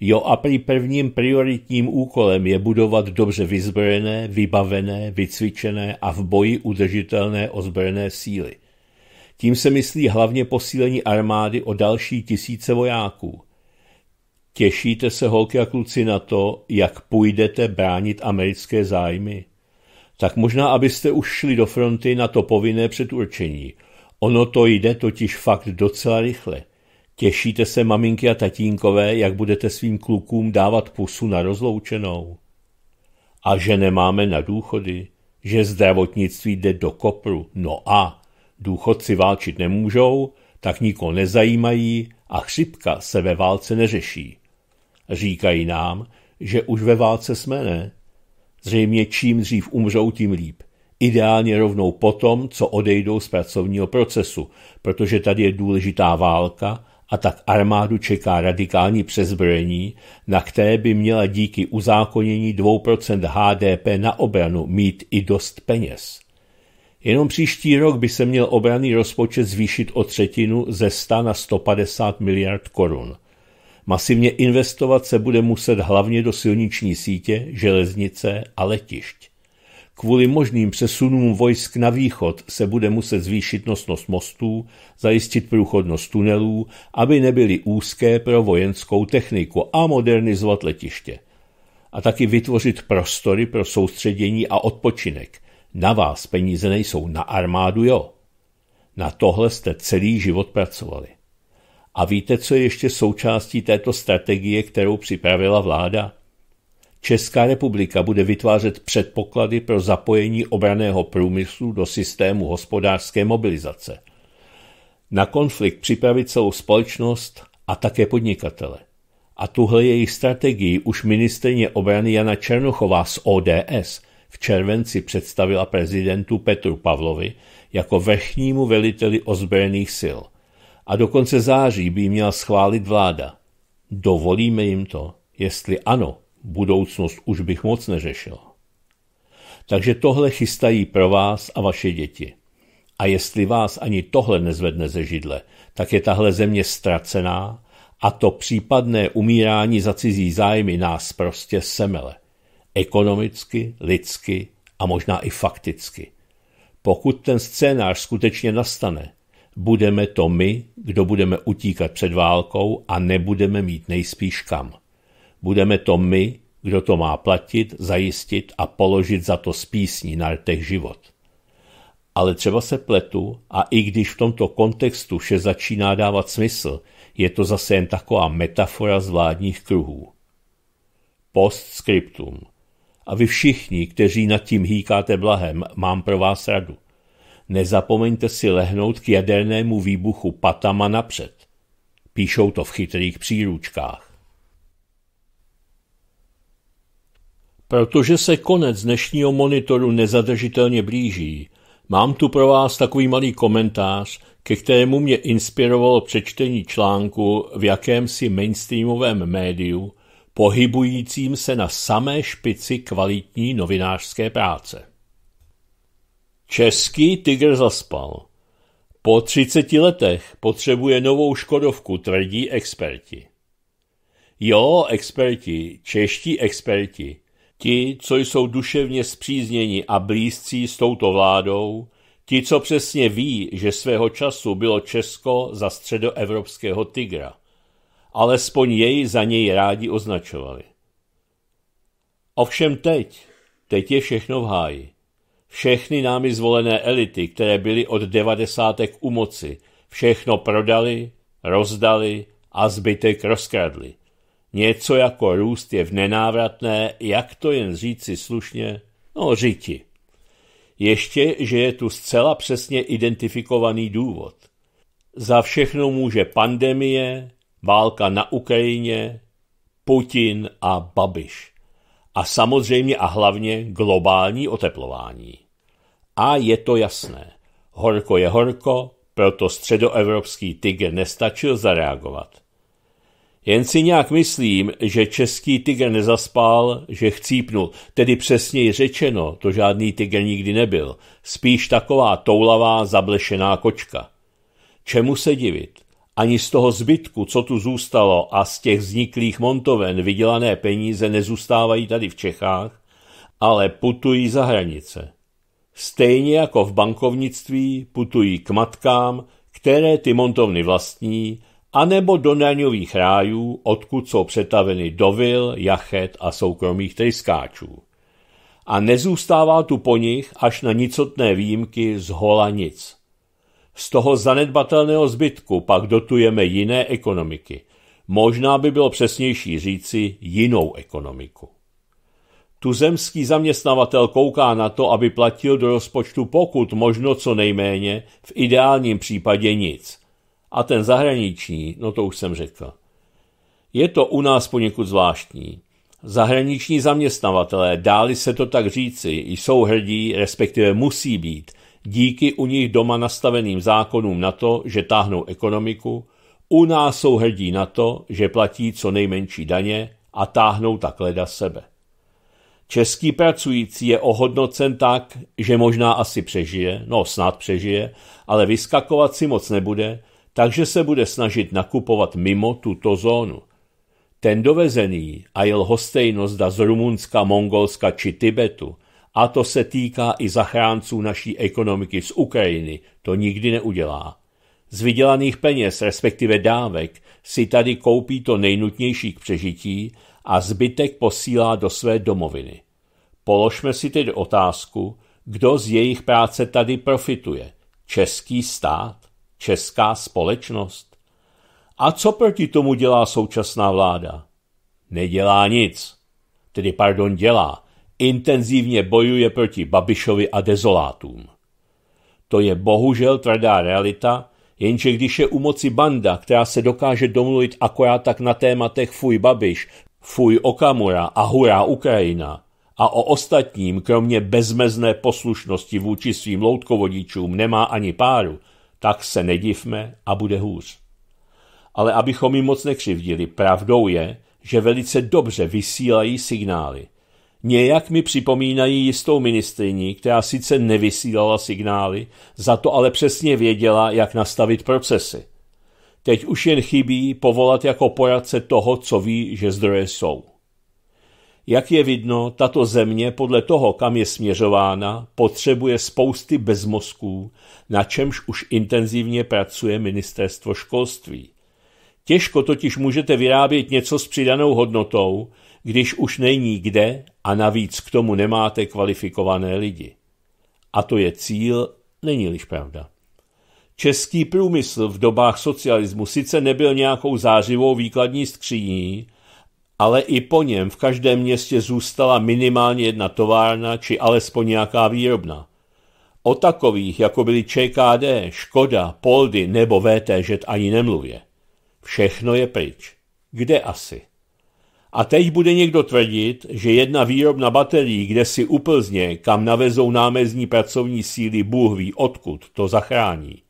Jo, a prý prvním prioritním úkolem je budovat dobře vyzbrojené, vybavené, vycvičené a v boji udržitelné ozbrojené síly. Tím se myslí hlavně posílení armády o další tisíce vojáků. Těšíte se, holky a kluci, na to, jak půjdete bránit americké zájmy? Tak možná, abyste už šli do fronty na to povinné předurčení. Ono to jde totiž fakt docela rychle – Těšíte se, maminky a tatínkové, jak budete svým klukům dávat pusu na rozloučenou? A že nemáme na důchody, že zdravotnictví jde do kopru. No a důchodci válčit nemůžou, tak nikoho nezajímají a chřipka se ve válce neřeší. Říkají nám, že už ve válce jsme, ne? Zřejmě čím dřív umřou, tím líp. Ideálně rovnou potom, co odejdou z pracovního procesu, protože tady je důležitá válka a tak armádu čeká radikální přezbrojení, na které by měla díky uzákonění 2% HDP na obranu mít i dost peněz. Jenom příští rok by se měl obranný rozpočet zvýšit o třetinu ze 100 na 150 miliard korun. Masivně investovat se bude muset hlavně do silniční sítě, železnice a letišť. Kvůli možným přesunům vojsk na východ se bude muset zvýšit nosnost mostů, zajistit průchodnost tunelů, aby nebyly úzké pro vojenskou techniku a modernizovat letiště. A taky vytvořit prostory pro soustředění a odpočinek. Na vás peníze nejsou, na armádu jo. Na tohle jste celý život pracovali. A víte, co je ještě součástí této strategie, kterou připravila vláda? Česká republika bude vytvářet předpoklady pro zapojení obraného průmyslu do systému hospodářské mobilizace. Na konflikt připravit celou společnost a také podnikatele. A tuhle jejich strategii už ministrně obrany Jana Černochová z ODS v červenci představila prezidentu Petru Pavlovi jako vrchnímu veliteli ozbrojených sil. A do konce září by měla schválit vláda. Dovolíme jim to? Jestli ano, budoucnost už bych moc neřešil. Takže tohle chystají pro vás a vaše děti. A jestli vás ani tohle nezvedne ze židle, tak je tahle země ztracená a to případné umírání za cizí zájmy nás prostě semele. Ekonomicky, lidsky a možná i fakticky. Pokud ten scénář skutečně nastane, budeme to my, kdo budeme utíkat před válkou a nebudeme mít nejspíš kam. Budeme to my, kdo to má platit, zajistit a položit za to spísní na rtech život. Ale třeba se pletu a i když v tomto kontextu vše začíná dávat smysl, je to zase jen taková metafora z vládních kruhů. Post scriptum. A vy všichni, kteří nad tím hýkáte blahem, mám pro vás radu. Nezapomeňte si lehnout k jadernému výbuchu patama napřed. Píšou to v chytrých příručkách. Protože se konec dnešního monitoru nezadržitelně blíží, mám tu pro vás takový malý komentář, ke kterému mě inspirovalo přečtení článku v jakémsi mainstreamovém médiu, pohybujícím se na samé špici kvalitní novinářské práce. Český tygr zaspal. Po 30 letech potřebuje novou Škodovku, tvrdí experti. Jo, experti, čeští experti, Ti, co jsou duševně zpřízněni a blízcí s touto vládou, ti, co přesně ví, že svého času bylo Česko za středoevropského tigra, alespoň jej za něj rádi označovali. Ovšem teď, teď je všechno v háji. Všechny námi zvolené elity, které byly od devadesátek u moci, všechno prodali, rozdali a zbytek rozkradli – Něco jako růst je v nenávratné, jak to jen říci slušně, no říti. Ještě, že je tu zcela přesně identifikovaný důvod. Za všechno může pandemie, válka na Ukrajině, Putin a Babiš. A samozřejmě a hlavně globální oteplování. A je to jasné. Horko je horko, proto středoevropský tygr nestačil zareagovat. Jen si nějak myslím, že český tygr nezaspal, že chcípnul. Tedy přesněji řečeno, to žádný tygr nikdy nebyl. Spíš taková toulavá, zablešená kočka. Čemu se divit? Ani z toho zbytku, co tu zůstalo a z těch vzniklých montoven vydělané peníze nezůstávají tady v Čechách, ale putují za hranice. Stejně jako v bankovnictví putují k matkám, které ty montovny vlastní, anebo do daňových rájů, odkud jsou přetaveny do vil, jachet a soukromých tryskáčů. A nezůstává tu po nich až na nicotné výjimky z hola nic. Z toho zanedbatelného zbytku pak dotujeme jiné ekonomiky. Možná by bylo přesnější říci jinou ekonomiku. Tuzemský zaměstnavatel kouká na to, aby platil do rozpočtu pokud možno co nejméně, v ideálním případě nic – a ten zahraniční, no to už jsem řekl. Je to u nás poněkud zvláštní. Zahraniční zaměstnavatelé, dáli se to tak říci, jsou hrdí, respektive musí být, díky u nich doma nastaveným zákonům na to, že táhnou ekonomiku, u nás jsou hrdí na to, že platí co nejmenší daně a táhnou tak leda sebe. Český pracující je ohodnocen tak, že možná asi přežije, no snad přežije, ale vyskakovat si moc nebude, takže se bude snažit nakupovat mimo tuto zónu. Ten dovezený a jel hostejnost z Rumunska, Mongolska či Tibetu, a to se týká i zachránců naší ekonomiky z Ukrajiny, to nikdy neudělá. Z vydělaných peněz, respektive dávek, si tady koupí to nejnutnější k přežití a zbytek posílá do své domoviny. Položme si tedy otázku, kdo z jejich práce tady profituje. Český stát? česká společnost. A co proti tomu dělá současná vláda? Nedělá nic. Tedy pardon, dělá. Intenzivně bojuje proti Babišovi a dezolátům. To je bohužel tvrdá realita, jenže když je u moci banda, která se dokáže domluvit akorát tak na tématech fuj Babiš, fuj Okamura a hurá Ukrajina, a o ostatním, kromě bezmezné poslušnosti vůči svým loutkovodičům, nemá ani páru, tak se nedivme a bude hůř. Ale abychom jim moc nekřivdili, pravdou je, že velice dobře vysílají signály. Nějak mi připomínají jistou ministriní, která sice nevysílala signály, za to ale přesně věděla, jak nastavit procesy. Teď už jen chybí povolat jako poradce toho, co ví, že zdroje jsou. Jak je vidno, tato země podle toho, kam je směřována, potřebuje spousty bezmozků, na čemž už intenzivně pracuje ministerstvo školství. Těžko totiž můžete vyrábět něco s přidanou hodnotou, když už není kde a navíc k tomu nemáte kvalifikované lidi. A to je cíl, není-liž pravda. Český průmysl v dobách socialismu sice nebyl nějakou zářivou výkladní skříní, ale i po něm v každém městě zůstala minimálně jedna továrna či alespoň nějaká výrobna. O takových, jako byly ČKD, Škoda, Poldy nebo VTŽ ani nemluvě. Všechno je pryč. Kde asi? A teď bude někdo tvrdit, že jedna výrobna baterií, kde si uplzně, kam navezou námezní pracovní síly, Bůh ví odkud, to zachrání.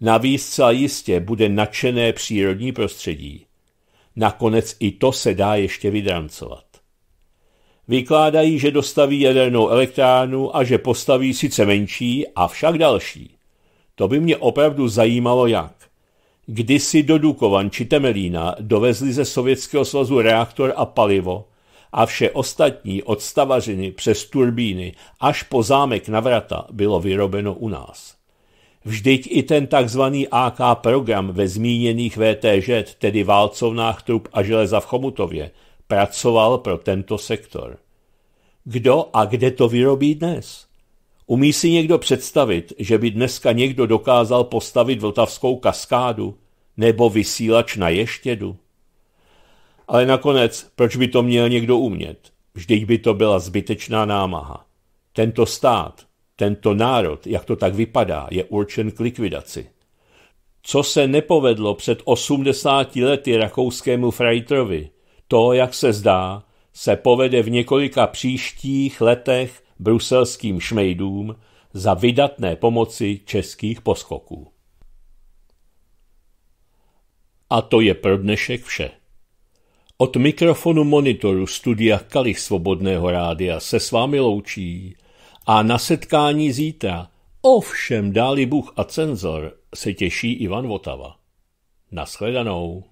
Navíc celá jistě bude nadšené přírodní prostředí. Nakonec i to se dá ještě vydrancovat. Vykládají, že dostaví jadernou elektrárnu a že postaví sice menší, avšak další. To by mě opravdu zajímalo jak. Kdysi do Dukovan či Temelína dovezli ze Sovětského svazu reaktor a palivo a vše ostatní od stavařiny přes turbíny až po zámek Navrata bylo vyrobeno u nás. Vždyť i ten takzvaný AK program ve zmíněných VTŽ, tedy válcovnách trup a železa v Chomutově, pracoval pro tento sektor. Kdo a kde to vyrobí dnes? Umí si někdo představit, že by dneska někdo dokázal postavit vltavskou kaskádu nebo vysílač na ještědu? Ale nakonec, proč by to měl někdo umět? Vždyť by to byla zbytečná námaha. Tento stát, tento národ, jak to tak vypadá, je určen k likvidaci. Co se nepovedlo před 80 lety rakouskému Freitrovi, to, jak se zdá, se povede v několika příštích letech bruselským šmejdům za vydatné pomoci českých poskoků. A to je pro dnešek vše. Od mikrofonu monitoru studia Kalich Svobodného rádia se s vámi loučí a na setkání zítra. Ovšem, dáli Bůh a cenzor, se těší Ivan Votava. Naschledanou.